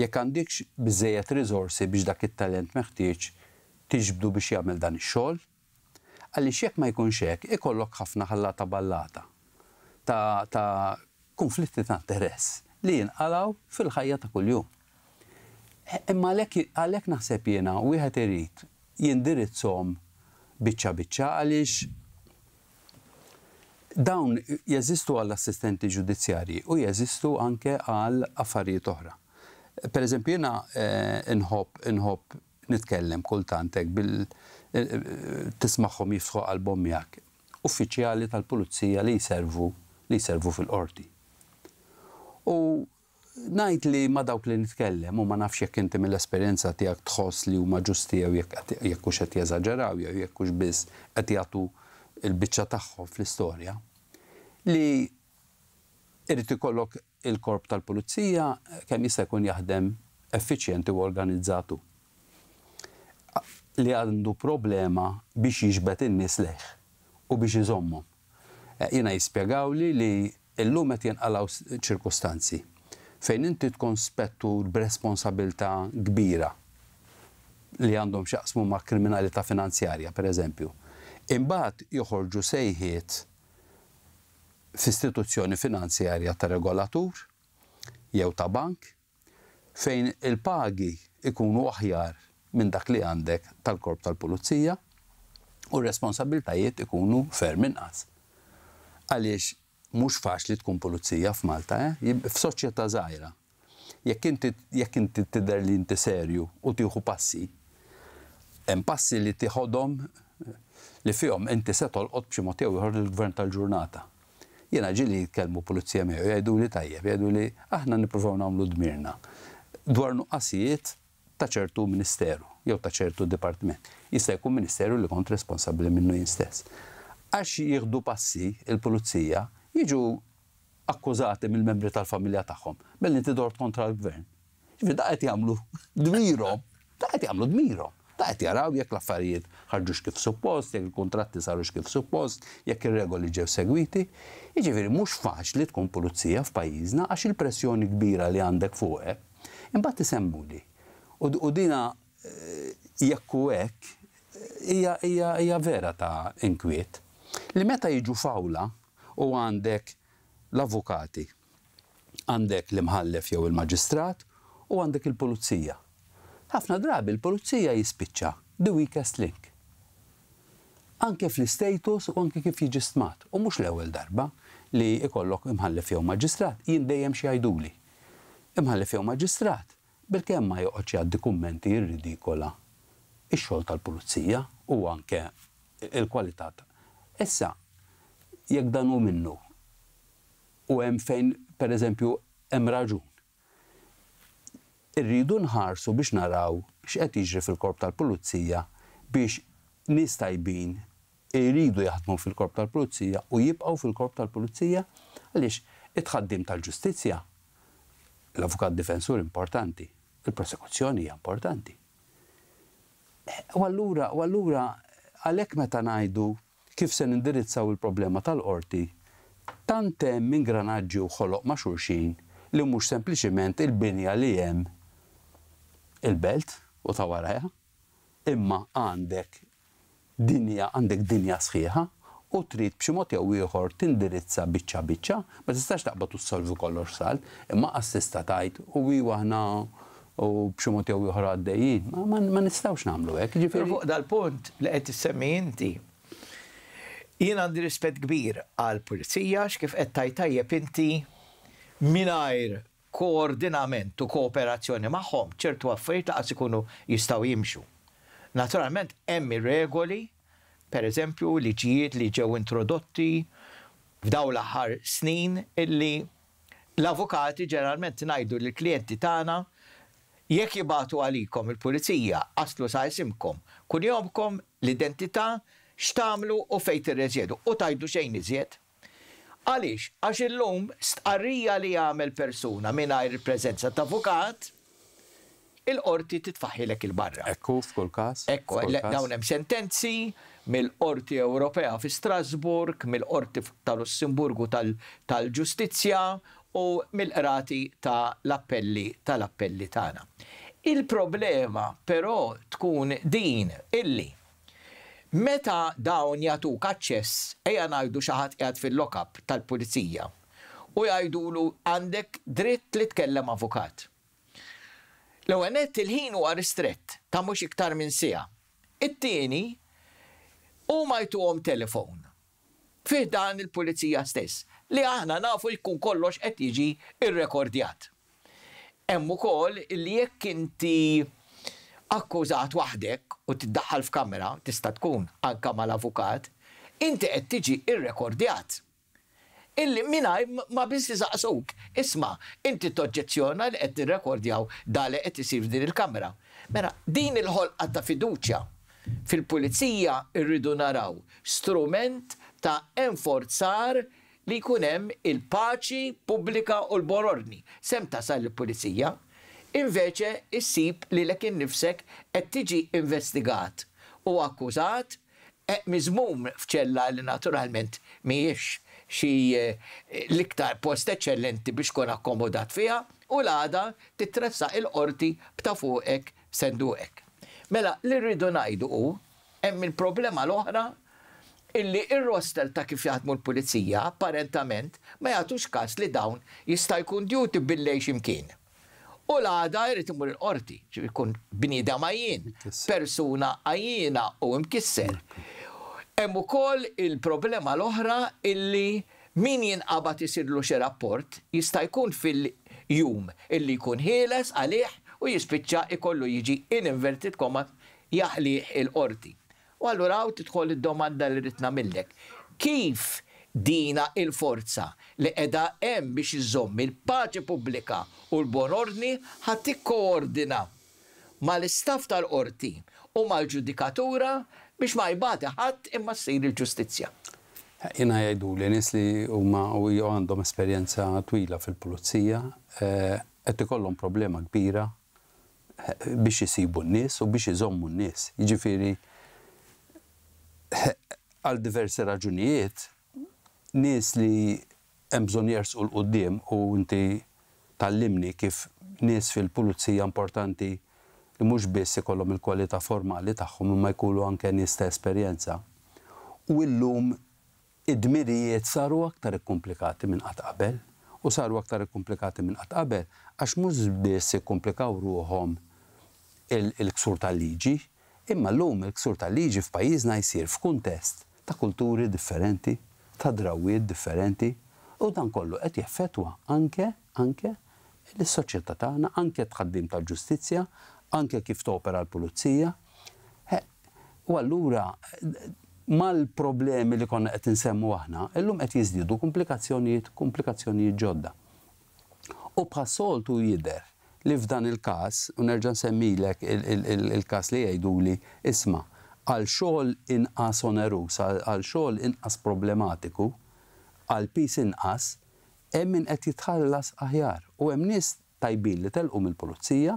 jekk għandikx biżejjed riżorsi biex dak it-talent meħtieġ tiġbdu biex jagħmel dan ix-xogħol, għaliex jekk ma jkunx hekk ikollok ħafna ħallata ballata ta', ta konflitti ta' interess li jinqalaw fil-ħajja ta' kuljum. E, imma għalhekk naħseb jiena wieħed irid jindirizzhom biċċa biċċa għaliex dawn jeżistu għall assistenti ġudizzjarji u jeżistu anke għal affarijiet oħra. Per eżempju, jena eh, inħob, inħob nitkellem kultantek bil eh, eh, tismaħħom jifħu għal jak. Uffiċjali tal-pulizija li jservu li jservu fil-qorti. U najt li ma dawk li nitkellem u ma nafx jekk inti mill-esperjenza tiegħek tħoss li huma ġusti jew jekk hux qed jeżaġeraw jew jekk hux biss qed jagħtu l-biċċa tagħhom fl-istorja li irrit ikollok il-korp tal-pulizija kemm jista' jkun jaħdem effiċjenti u organizzatu. Li għandu problema biex jiġbet in-nies leħ u biex iżommhom. E, jina jispjegaw li li illum qed jinqalaw ċirkostanzi fejn inti tkun spettur b'responsabilità kbira li għandhom xaqsmu ma' kriminalità finanzjarja, per eżempju. Imbagħad joħorġu sejħiet f'istituzzjoni finanzjarja ta' regolatur jew ta' bank fejn il-pagi ikunu aħjar minn dak li għandek tal-korp tal-pulizija u responsabiltajiet ikunu ferm inqas. Għaliex mhux faċli tkun pulizija f'Malta, eh? f'soċjetà żgħira. Jekk inti jekk inti tidher li inti serju u tieħu passi, hemm passi li tieħodhom li fihom inti se tolqod b'xi mod jew ieħor il-gvern tal-ġurnata Jena ġili jitkellmu pulizija miegħu jgħidu li tajjeb, jgħidu li aħna nippruvaw nagħmlu dmirna dwar nuqqasijiet ta' ċertu ministeru jew ta' ċertu dipartiment. Jista' jkun ministeru li kont responsabbli minnu jinstess. Għax jieħdu passi il-pulizija jiġu akkużati mill-membri tal-familja tagħhom billi dort kontra l-gvern. Ġifi daqet jagħmlu dmirhom, daqet jagħmlu dmirhom. Taħt jaraw jekk l-affarijiet ħarġux kif suppost, jekk il-kontratti sarux kif suppost, jekk ir-regoli ġew segwiti. Jiġifieri mhux faċli tkun pulizija f'pajjiżna għax il-pressjoni kbira li għandek fuqek. Imbagħad isemmuli. U dina eh, jekk u hekk hija vera ta' inkwiet. Li meta jiġu fawla u għandek l-avukati, għandek l-imħallef jew il-maġistrat u għandek il-pulizija ħafna drabi l-polizija jispiċċa the weakest link. Anke fl-status u anke kif jiġi stmat, u mhux l-ewwel darba li ikollok imħallef jew maġistrat, jien dejjem xi jgħiduli. Imħallef jew maġistrat, bil kem ma joqgħodx jgħaddi kummenti ridikola ix-xogħol tal-pulizija u anke il-kwalità. Issa, jekk dan hu minnu u hemm fejn pereżempju hemm raġun irridu nħarsu biex naraw x'qed jiġri fil-korp tal-pulizija biex nies tajbin irridu jaħdmu fil-korp tal-pulizija u jibqgħu fil-korp tal-pulizija għaliex it-ħaddim tal-ġustizzja l-avukat difensur importanti, il-prosekuzzjoni hija importanti. U allura, u allura għalhekk meta ngħidu kif se nindirizzaw il-problema tal-qorti, tant hemm granaġġi u ħoloq ma' xulxin li mhux sempliċement il-binja li hemm il-belt u ta' waraja, imma għandek dinja, għandek dinja sħiħa u trid b'ximot jew ieħor tindirizza biċċa biċċa, ma tistax taqbad u solvi kollox sal, imma assista tajt u wiwa ħna u b'ximot jew ieħor għaddejjin, ma nistgħux nagħmlu hekk. Ġifieri fuq dal-punt li qed tissemmi inti. Jien għandi rispett kbir għall pulizija x'kif qed tajtajjeb inti mingħajr koordinament u kooperazzjoni magħhom ċertu affarijiet laqas ikunu jistgħu jimxu. Naturalment hemm regoli, per eżempju, liġijiet li ġew introdotti f'daw l-aħħar snin illi l-avukati ġeneralment ngħidu lill klijenti tagħna jekk jibatu għalikom il-pulizija, aslu sa' jisimkom, kun jomkom l-identità xtamlu u fejt ir-reżjedu, u tajdu xejn iżjed. Għaliex, għax illum stqarrija li jagħmel persuna mingħajr preżenza ta' avukat, il-qorti titfaħilek il-barra. Ekku f'kull każ. Ekku, dawn hemm sentenzi mill-Qorti Ewropea fi Strasburg, mill-Qorti tal-Lussemburgu tal-Ġustizzja u mill-qrati tal-appelli tal-appelli tagħna. Il-problema però tkun din illi Meta dawn jagħtuk aċċess, ejja ngħidu xi ħadd fil-lokap tal-pulizija u jgħidulu għandek dritt li tkellem avukat. L-għanet il-ħin huwa ristrett ta' mhux iktar minn sija. It-tieni u ma għom telefon. Fih dan il-pulizija stess li aħna nafu jkun kollox qed jiġi irrekordjat. Hemm ukoll li jekk inti akkużat waħdek u tiddaħħal f'kamera, tista' tkun anka mal-avukat, inti qed tiġi irrekordjat. Illi minaj ma biss zaqsuk, isma, inti toġġezzjona li qed nirrekordjaw dale qed isir din il-kamera. Mela, din il-ħolqa ta' fiduċja fil-pulizija irridu naraw strument ta' enforzar li kunem il-paċi pubblika u l-bororni. Sem tasal il-pulizija, Inveċe issib li l innifsek qed tiġi investigat u akkużat e mizmum fċella li naturalment miex xi e, l-iktar post eċċellenti biex kun akkomodat fiha u l-għada titressa il-qorti bta' senduqek. Mela, li rridu najdu u, hemm il-problema l-oħra illi il roster ta' kif jaħdmu l-pulizija apparentament ma jagħtux każ li dawn jista' jkun duty billej ximkien. U l-għada jrid imur il-qorti, ġivi kun bnida majjien, persuna għajjina u mkisser. Hemm ukoll il-problema l-oħra illi min jinqabad isirlu xi rapport jista' jkun fil-jum illi jkun ħieles għalih u jispiċċa ikollu jiġi in inverted comma jaħliħ il-qorti. U allura għaw titħol id-domanda li ritna millek. Kif dina il-forza li edha hemm biex iżomm il-paċi pubblika u l-bon ordni ħadd koordina mal-istaff tal-qorti u mal-ġudikatura biex ma jbati ħadd imma ssir il-ġustizzja. Eh, jina jgħidu li nis li huma u għandhom esperjenza twila fil-pulizija eh, qed ikollhom problema kbira eh, biex jisibu n-nis u biex jizommu n-nis. Jiġifieri għal diversi raġunijiet nis li emżon jersu l-qoddim u inti tal-limni kif nis fil-pulizija importanti li mux biss ikollhom il-kwalità formali tagħhom imma jkunu anke nis ta' esperjenza. U llum id-dmirijiet saru aktar komplikati minn qatt qabel u saru aktar komplikati minn qatt qabel għax mhux biss ikkomplikaw ruhom il-ksur tal-liġi, imma llum il-ksur tal-liġi f'pajjiżna jsir f'kuntest ta' kulturi differenti, ta' drawiet differenti u dan kollu qed jaffetwa anke anke l-soċjetà tagħna, anke tħaddim tal-ġustizzja, anke kif topera l-pulizija. U allura mal-problemi li konna qed insemmu aħna, illum qed jiżdiedu komplikazzjonijiet, komplikazzjonijiet ġodda. U bħasoltu jider li f'dan il-każ, u nerġa' semmilek il-każ li jgħidu li isma' għal xogħol inqas onerus, għal xogħol inqas problematiku, għal pis inqas, hemm min qed jitħallas aħjar u hemm nies tajbin li telqu mill-pulizija,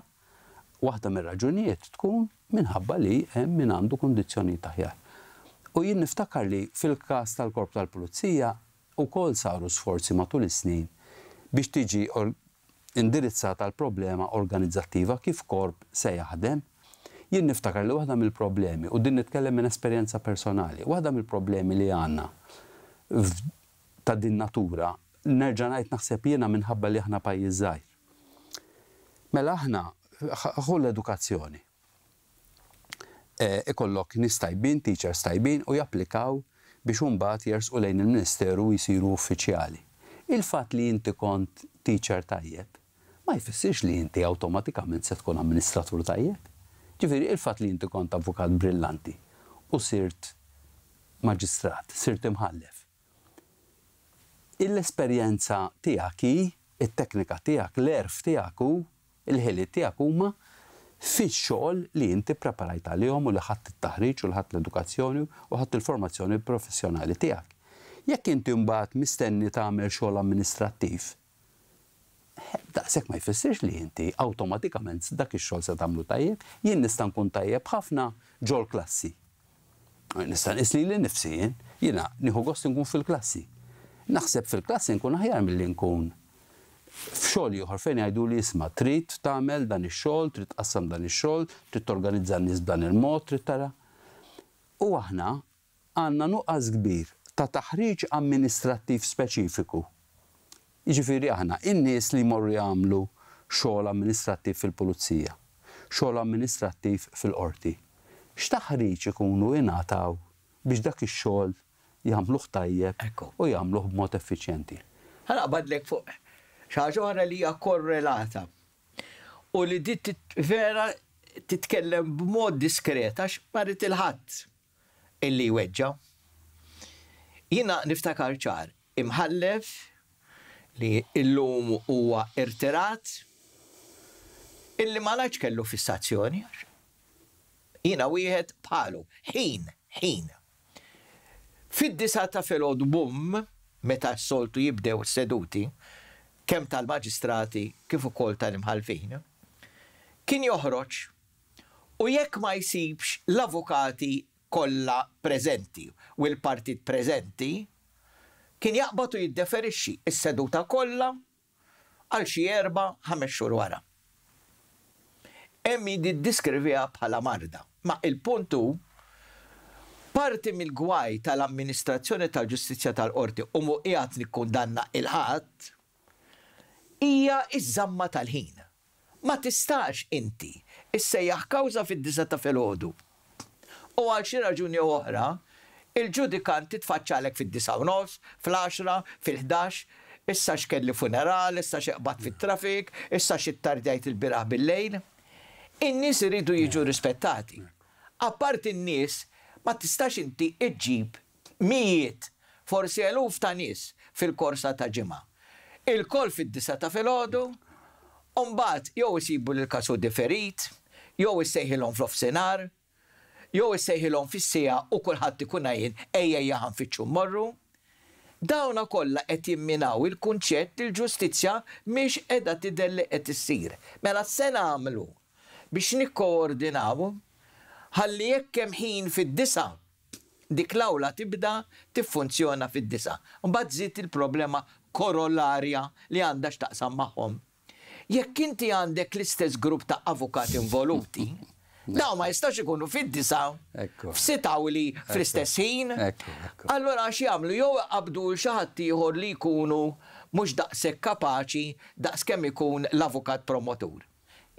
waħda mir-raġunijiet tkun minħabba li hemm min għandu kundizzjonijiet aħjar. U jien niftakar li fil-każ tal-korp tal-pulizija ukoll saru sforzi matul is-snin biex tiġi indirizzata tal problema organizzattiva kif korp se jaħdem Jien niftakar li waħda mill-problemi, u din nitkellem minn esperjenza personali, waħda mill-problemi li għanna ta' din natura, nerġa' ngħid naħseb jiena minħabba li aħna pajjiż Mela aħna ħu l-edukazzjoni. E, ikollok nis tajbin, teachers tajbin u japplikaw biex jers jersqu lejn il-ministeru jisiru uffiċjali. Il-fat li inti kont teacher tajjeb, ma jfissirx li inti automatikament se tkun amministratur tajjeb. Ġifiri, il-fat li jinti kont avukat brillanti u sirt maġistrat, sirt imħallef. Il-esperjenza tijak i, il-teknika tijak, l-erf tijak u il ħeli tijak huma fix-xogħol li inti preparajt għal-jom u li ħadd il taħriġ u li ħatt l-edukazzjoni u ħadd il-formazzjoni professjonali tiegħek. Jekk jinti mbagħad mistenni tagħmel xogħol amministrattiv, daqshekk ma jfissirx li inti automatikament dak ix-xogħol se tagħmlu tajjeb, jien nista' nkun tajjeb ħafna ġol klassi. Nista' nisli li nifsi jien, jiena nieħu gost nkun fil-klassi. Naħseb fil-klassi nkun aħjar milli nkun f'xogħol ieħor fejn jgħidu li isma' trid tagħmel dan ix-xogħol, trid tqassam dan ix-xogħol, trid torganizza n-nies b'dan il-mod, trid tara. U aħna għandna nuqqas kbir ta' taħriġ amministrattiv speċifiku Jiġifieri aħna, in-nies li jmorru jagħmlu xogħol amministrattiv fil-pulizija, xogħol amministrattiv fil-qorti. X'taħriġ ikunu ingħataw biex dak ix-xogħol jagħmluh tajjeb u jagħmluh b'mod effiċjenti. Ħana badlek fuq xaġora li hija korrelata u li dit vera titkellem b'mod diskret għax marit il-ħadd illi weġġa. Jina niftakar ċar, imħallef li illum huwa irtirat illi ma laċ kellu fissazzjoni. Jina wieħed palu, ħin, ħin. Fid-disa ta' filgħod bum, meta s-soltu jibdew seduti, kemm tal-maġistrati kif ukoll tal-imħalfin, kien joħroġ u jekk ma jsibx l-avukati kollha preżenti u l-partit preżenti, kien jaqbatu jiddeferixxi is-seduta kollha għal xi erba' ħames xhur wara. Emmi diddiskrivija bħala marda. Ma il-puntu parti mill-gwaj tal-amministrazzjoni tal-ġustizja tal-qorti u muqijat nikkundanna il-ħadd hija iż-żamma tal-ħin. Ma tistax inti issejjaħ kawża fid-disa ta' filgħodu. U għal xi raġuni oħra, il-ġudikant titfaċċalek fid-9 fil fl-10, fil-11, issa x'kelli funeral, issa x'eqbad fit-trafik, issa x'ittardjajt il-biraħ bil-lejl. In-nies iridu jiġu rispettati. Apart in-nies ma tistax inti iġġib mijiet forsi eluf ta' nies fil-korsa ta' ġimgħa. Il-kol fid-disa ta' filgħodu, Umbat, jew isibu l-kasu differit, jew issejħilhom fl-ofsenar, Jow issejħilhom fis u kulħadd ikun jien ejja jaħan fiċċu morru. Dawna kolla qed jimminaw il-kunċett il ġustizzja mhix qiegħda tidelli qed issir. Mela se nagħmlu biex nikkoordinaw ħalli jekk hemm ħin fid-disa dik l-awla tibda tiffunzjona fid-disa. Mbagħad żid il-problema korollarja li għandha x'taqsam magħhom. Jekk inti għandek l-istess grupp ta' avukati involuti, Daw ma jistax ikunu fid-disa, f'sitaw li fl-istess ħin. Allora xi jagħmlu jew qabdu xi ħadd ieħor li jkunu mhux daqshekk kapaċi daqskemm ikun l-avukat promotur.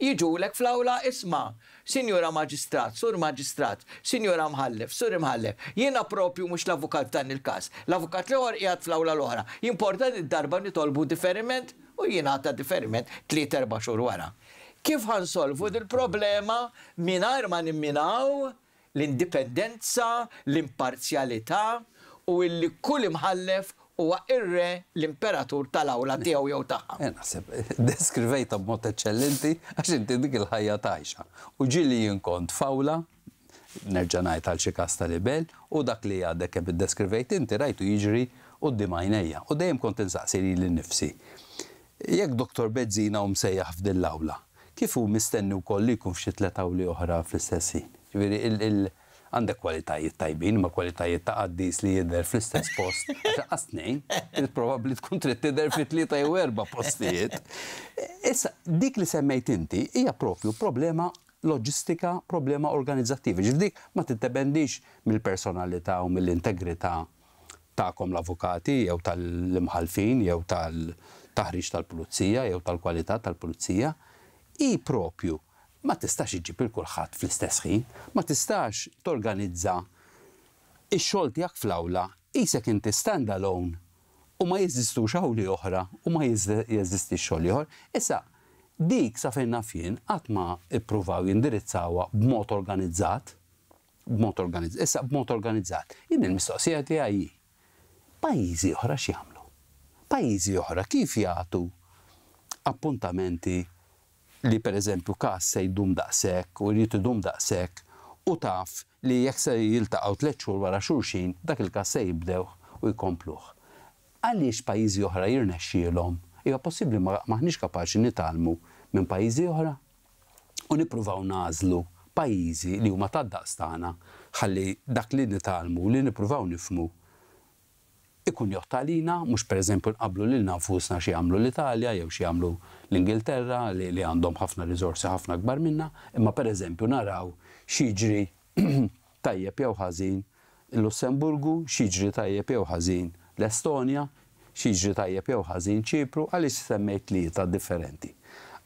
Jiġu lek fl-awla isma, Sinjora Maġistrat, Sur Maġistrat, Sinjora Mħallef, Sur Mħallef, jiena propju mhux l-avukat dan il-każ. L-avukat li ieħor qiegħed fl-awla l-oħra. Jimporta id-darba nitolbu differiment u jiena ta' differiment tliet erba' xhur wara kif ħansolvu dil-problema minar ma nimminaw l-indipendenza, l-imparzjalità u illi kull imħallef huwa irre l-imperatur tal-awla tiegħu jew tagħha. Eh, naħseb, eh, deskrivejta b'mod eċċellenti għax inti dik il-ħajja tajxa. U ġili jinkont fawla, nerġanajt għal xi tal-ibel, u dak li għadek kemm deskrivejt inti rajtu jiġri u d-dimajnejja. U dejjem kont insaqsi li nifsi. Jekk doktor Bedzina u msejjaħ f'din l-awla, kifu hu mistenni wkoll li jkun f'xi tleta u li uħra fl istessi Ġviri, għandek kwalitajiet tajbin, ma kwalitajiet ta' għaddis li jidder fl-istess post. Għasnejn, il-probabli tkun trid tidher fi tlieta jew erba' postijiet. Issa, dik li semmejt inti hija propju problema loġistika, problema organizzattivi. Ġifdik ma t-tebendix mill-personalità u mill-integrità ta'kom l-avukati, jew tal-imħalfin, jew tal-taħriġ tal-pulizija, jew tal-kwalità tal-pulizija. tal imħalfin jew tal taħriġ tal pulizija jew tal kwalità tal pulizija tal tal pulizija i propju ma tistax iġi pil kulħadd fl-istess ħin, ma tistax torganizza ix-xogħol tiegħek fl-awla isek inti stand alone u ma jeżistux li oħra u ma jeżisti xogħol ieħor. Issa dik sa fejn naf qatt ma ippruvaw jindirizzawha b'mod organizzat, b'mod organizzat, issa b'mod organizzat. Jien il-mistoqsija tiegħi pajjiżi oħra x'jagħmlu. Pajjiżi oħra kif jagħtu appuntamenti li per eżempju kas se jdum daqsek u jrid idum daqsek u taf li jekk se jiltaqgħu tliet xhur wara xulxin dak il-każ se jibdew u jkompluh. Għaliex pajjiżi oħra jirnexxielhom hija possibbli maħniex kapaċi nitalmu minn pajjiżi oħra u nippruvaw nażlu pajjiżi li huma tad-daqs tagħna ħalli dak li nitalmu li nippruvaw nifmu ikun joħtalina, mux per eżempju nqablu li nafusna xie għamlu l-Italja, jew xie għamlu l-Ingilterra, li għandhom ħafna rizorsi ħafna gbar minna, imma per eżempju naraw xieġri tajjeb jew ħażin l-Lussemburgu, xieġri tajjeb jew ħażin l-Estonja, xieġri tajjeb jew ħażin ċipru, għaliex semmejt li ta' differenti.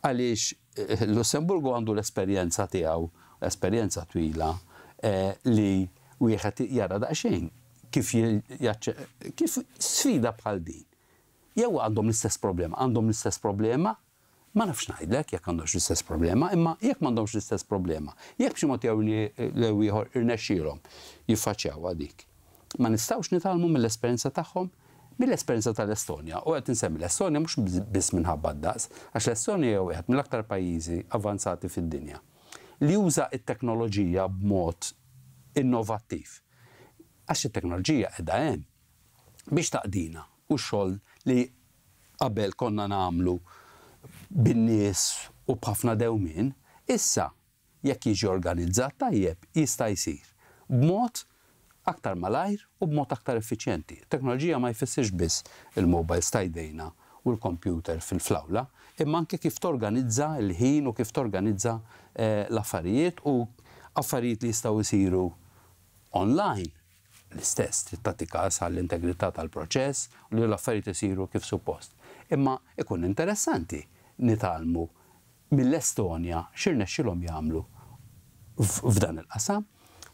Għaliex eh, l-Lussemburgu għandu l-esperjenza tiegħu, esperjenza twila eh, li wieħed jara daqsxejn kif kif sfida bħal din. Jew għandhom l-istess problema, għandhom l-istess problema, ma nafx ngħidlek jekk għandhomx l-istess problema, imma jekk m'għandhomx l-istess problema, jekk b'xi mod jew lew ieħor irnexxielhom jiffaċċjaw għadik. Ma nistawx nitalmu mill-esperjenza tagħhom mill-esperienza tal-Estonja, u għet nsemmi l-Estonja mux bis minħabba d-daqs, għax l-Estonja jew għet mill-aktar pajizi avanzati fid-dinja li juża it-teknoloġija b'mod innovattiv għax it-teknoloġija edha hemm biex taqdina u xogħol li qabel konna namlu bin-nies u bħafna dewmin, issa jekk jiġi organizzat tajjeb jista' jsir b'mod aktar malajr u b'mod aktar effiċjenti. Teknoloġija ma jfissirx biss il-mobile stajdejna u l kompjuter fil-flawla, imma anke kif torganizza l-ħin u kif torganizza eh, l-affarijiet u affarijiet li jistgħu jsiru online l-istess, trid tagħti għall-integrità tal-proċess u li l-affarijiet isiru kif suppost. Imma ikun interessanti nitalmu mill-Estonja xirne xilom jagħmlu f'dan il-qasam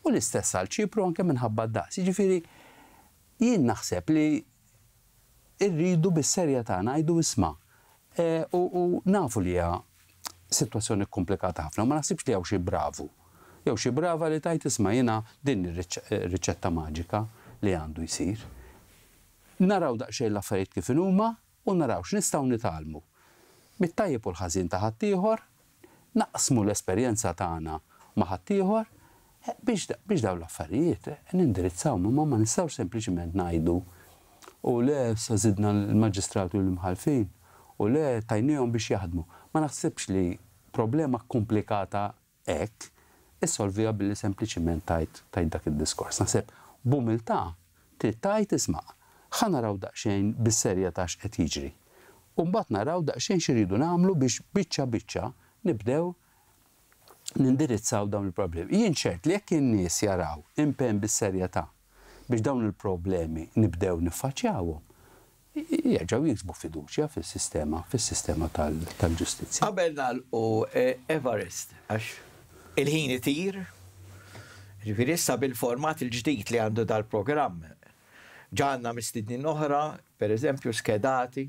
u l-istess għal ċipru anke minħabba d-daqs. Ġifiri, jien naħseb li irridu bis-serja tagħna najdu isma' eh, u nafu li hija komplikata ħafna ma naħsibx li hawn xi bravu jew xi brava li tajt isma' jiena din ir-riċetta eh, maġika li għandu jsir. Naraw daqsxejn l-affarijiet kif huma u naraw x'nistgħu nitalmu. Mit-tajjeb u l-ħażin ta' ħaddieħor, naqsmu l-esperjenza tagħna ma' ħaddieħor eh, biex daw l-affarijiet eh, nindirizzaw ma ma nistgħu sempliċiment ngħidu u le sa zidna l-maġistratu l-mħalfin u le tajnijom biex jaħdmu. Ma naħsibx li problema komplikata ek issolvija billi sempliciment tajt tajt dak il-diskors. Naseb, bumilta, trid tajt isma' ħa raw daqsxejn bis-serja ta' x'qed jiġri. U naraw xiridu namlu biex biċċa biċċa nibdew nindirizzaw dawn il-problemi. Jien ċert li jekk in-nies jaraw impenn bis-serjetà biex dawn il-problemi nibdew niffaċjawhom, jerġaw jiksbu fiduċja fis-sistema, fis-sistema tal-ġustizzja. Qabel nagħlqu eh, Everest, għax il-ħin itir, ġifiri issa bil-format il-ġdijt li għandu dal-programm. Ġanna mistidni oħra, per eżempju, skedati,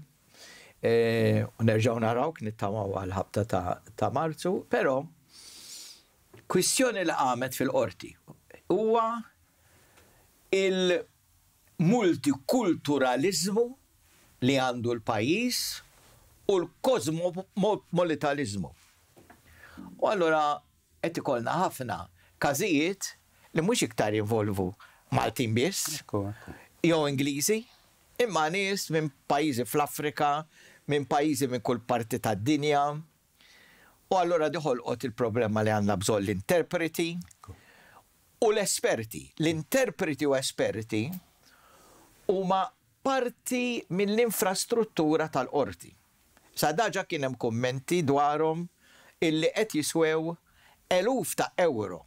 e, u nerġaw naraw nittamaw għal-ħabta ta' marzu, pero kwistjoni li għamet fil-qorti huwa il-multikulturalizmu li għandu l-pajis u l-kozmopolitalizmu. U allora qed ikollna ħafna każijiet li mhux iktar involvu Maltin biss, jew Ingliżi, imma nies minn pajjiżi fl-Afrika, minn pajjiżi minn kull parti tad-dinja. U allura diħolqot il-problema li għandna bżonn l-interpreti u l-esperti. L-interpreti u esperti huma parti minn l infrastruttura tal-qorti. Sadaġa kienem kien hemm kummenti dwarhom illi qed jiswew eluf ta' euro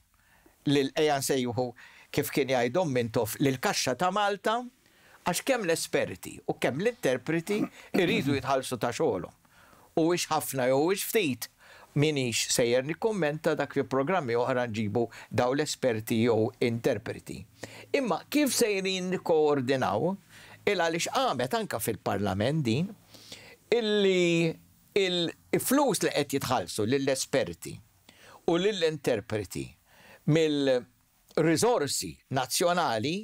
l-ejan sejuhu kif kien jgħidhom minn tof l-kaxxa ta' Malta għax kemm l-esperti u kemm l-interpreti irridu jitħallsu ta' xogħolhom. U wix ħafna jew wix ftit minix sejjer kommenta dak fi programmi oħra nġibu daw l-esperti jew interpreti. Imma kif sejrin nikkoordinaw il għaliex għamet anka fil-parlament din illi il-flus li qed jitħallsu lill-esperti u lill-interpreti mill-rizorsi nazzjonali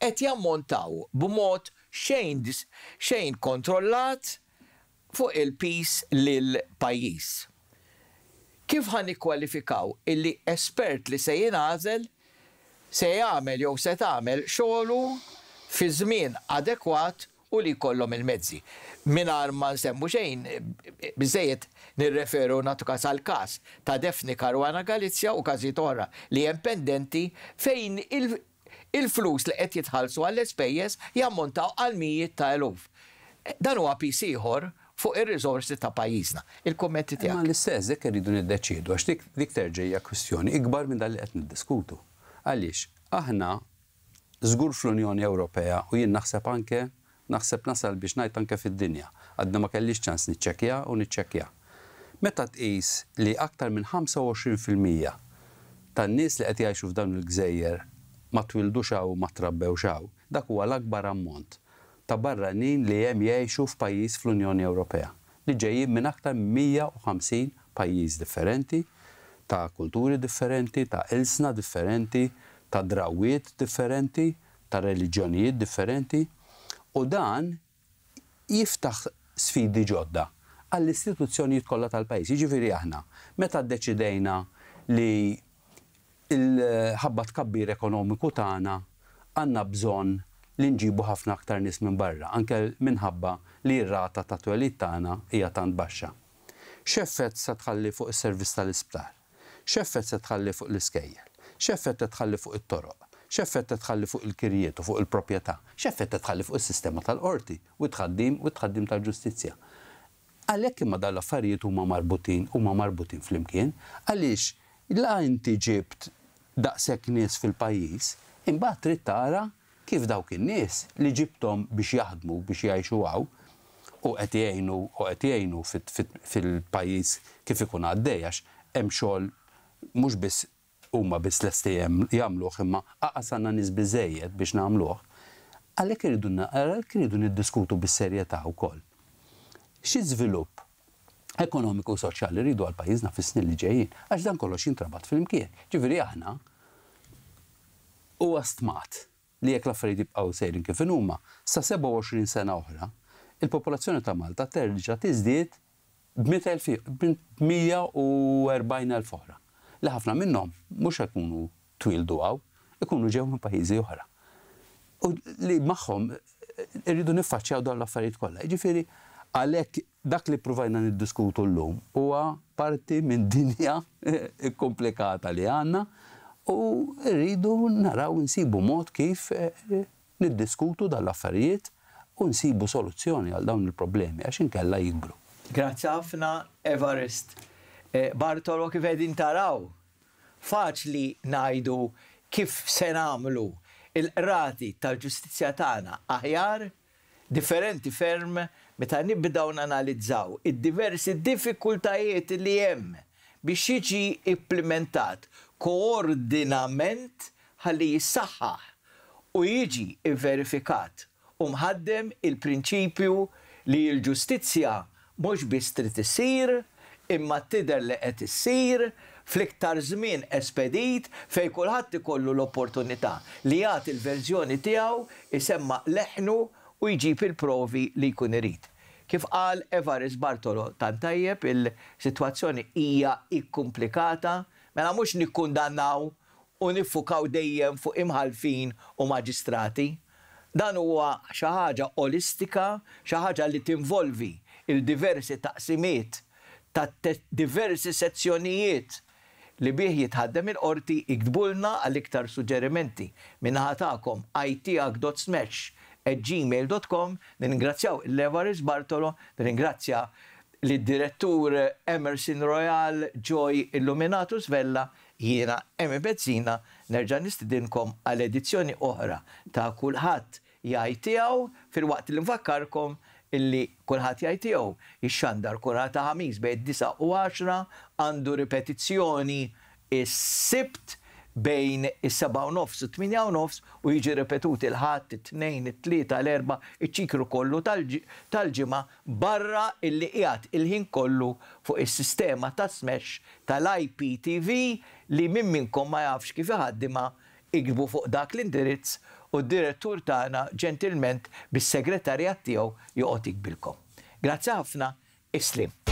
qed jammontaw b'mod xejn xejn kontrollat fuq il-pis lil pajjiż. Kif ħan ikkwalifikaw illi espert li se jingħażel se jagħmel jew se tagħmel xogħlu fi żmien adekwat u li kollom il-mezzi. Minar ma nsemmu xejn, bizzejiet nirreferu natuka sal għal kas ta' Defni Karwana Galizja u kazi toħra li jem pendenti fejn il-flus li qed jitħalsu għall-espejjes jammontaw għal mijiet ta' eluf. Dan huwa pisiħor fuq ir rizorsi ta' pajjiżna. Il-kommenti tiegħek. Ma l-istess dik irridu niddeċiedu għax dik terġejja kwistjoni ikbar minn dan li qed niddiskutu. Għaliex aħna żgur fl-Unjoni Ewropea u jien naħseb anke naħseb nasal biex ngħid anke fid-dinja, għadna ma kellix ċans niċċekkja u niċċekkja. Meta tqis li aktar minn 25% tan-nies li qed jgħixu f'dawn il-gżejjer ma twildu xaw ma trabbew xaw, dak huwa l-akbar ammont ta' barranin li hemm jgħixu f'pajjiż fl-Unjoni Ewropea li ġejjin minn aktar 150 pajjiż differenti, ta' kulturi differenti, ta' ilsna differenti, ta' drawiet differenti, ta' reliġjonijiet differenti. U dan jiftaħ sfidi ġodda għall-istituzzjonijiet kollha tal-pajjiż. Jiġifieri aħna meta ddeċidejna li l ħabba tkabbir ekonomiku tagħna għandna bżonn li nġibu ħafna aktar nies minn barra, anke minħabba li r-rata ta' twelit tagħna hija tant baxxa. Xeffet se tħalli fuq is-servizz tal-isptar, xeffet se tħalli fuq l-iskejjel, xeffet se tħalli fuq it-toroq, x'effett tħalli fuq il kirijiet u fuq il-proprjetà, x'effett tħalli fuq is-sistema tal-qorti u tħaddim u tħaddim tal-ġustizzja. Għalhekk imma dan l-affarijiet huma marbutin huma marbutin flimkien, għaliex il inti ġibt daqshekk nies fil-pajjiż, imbagħad trid tara kif dawk in-nies li ġibtom biex jaħdmu biex jgħixu għaw u qed jgħinu u qed fil-pajjiż kif ikun għaddej hemm xogħol mhux biss huma biss l lesti jagħmluh imma aqas għandna nies biżejjed biex nagħmluh. Għalhekk iridu għalhekk iridu niddiskutu bis-serjetà wkoll. Xi żvilupp ekonomiku u soċjali rridu għal pajjiżna fis-snin li ġejjin għax dan kollox jintrabat fil-imkien. Ġifieri aħna u għastmat li jekk l-affarijiet jibqgħu sejrin kif huma sa 27 sena oħra il-popolazzjoni ta' Malta terġa' tiżdied b-140,000 oħra li ħafna minnom mhux jkunu twildu għaw, ikunu ġew minn pajjiżi oħra. U li magħhom eh, irridu niffaċċjaw dawn l-affarijiet kollha. Jiġifieri għalhekk dak li provajna niddiskutu llum huwa parti minn dinja eh, komplikata li għandna u rridu naraw insibu mod kif eh, niddiskutu dal-affarijiet u nsibu soluzzjoni għal dawn il-problemi għax inkella jikbru. Grazie ħafna, Evarist. Eh, Bartolo kif edin taraw. Faċli najdu kif se namlu il-rati tal-ġustizja tagħna aħjar differenti ferm meta nibdaw nanalizzaw id-diversi diffikultajiet li hemm biex jiġi implementat koordinament ħalli jissaħħaħ u jiġi verifikat u mħaddem il-prinċipju li l-ġustizzja mhux biss trid isir imma tider li qed issir fl-iktar żmien espedit fej kulħadd ikollu l-opportunità li jagħti il-verżjoni tiegħu isemma leħnu u jġib il-provi li jkun irid. Kif qal Evaris Bartolo tantajjeb il-sitwazzjoni hija ikkumplikata, mela mhux nikkundannaw u nifukaw dejjem fuq imħalfin u maġistrati. Dan huwa xi ħaġa olistika, xi ħaġa li tinvolvi il-diversi taqsimiet ta' diversi sezzjonijiet li bih jitħaddem il-qorti iktbulna għal-iktar suġġerimenti minnaħa ta'kom itag.smash@gmail.com ningrazzjaw il-Levaris Bartolo, ningrazzja l-direttur Emerson Royal Joy Illuminatus Vella jiena Emi Bezzina nerġa' nistidinkom għal edizzjoni oħra ta' kulħadd jgħid fil-waqt li nfakkarkom illi kulħadd jgħid tiegħu ix-xandar kulħadd ħamis bejn disa u 10 għandu ripetizzjoni is-sibt bejn is-7 nofs u 8 u nofs u jiġi ripetut il-ħadd it-tnejn, it-tlieta, l-erba, iċ ċikru kollu tal-ġimgħa barra illi qiegħed il-ħin kollu fuq is-sistema ta' smesh tal-IPTV li minn minnkom ma jafx kif iħaddima igbu fuq dak l-indirizz u d-direttur tagħna ġentilment bis-segretarjat tiegħu joqgħod jikbilkom. Grazzi ħafna, islim.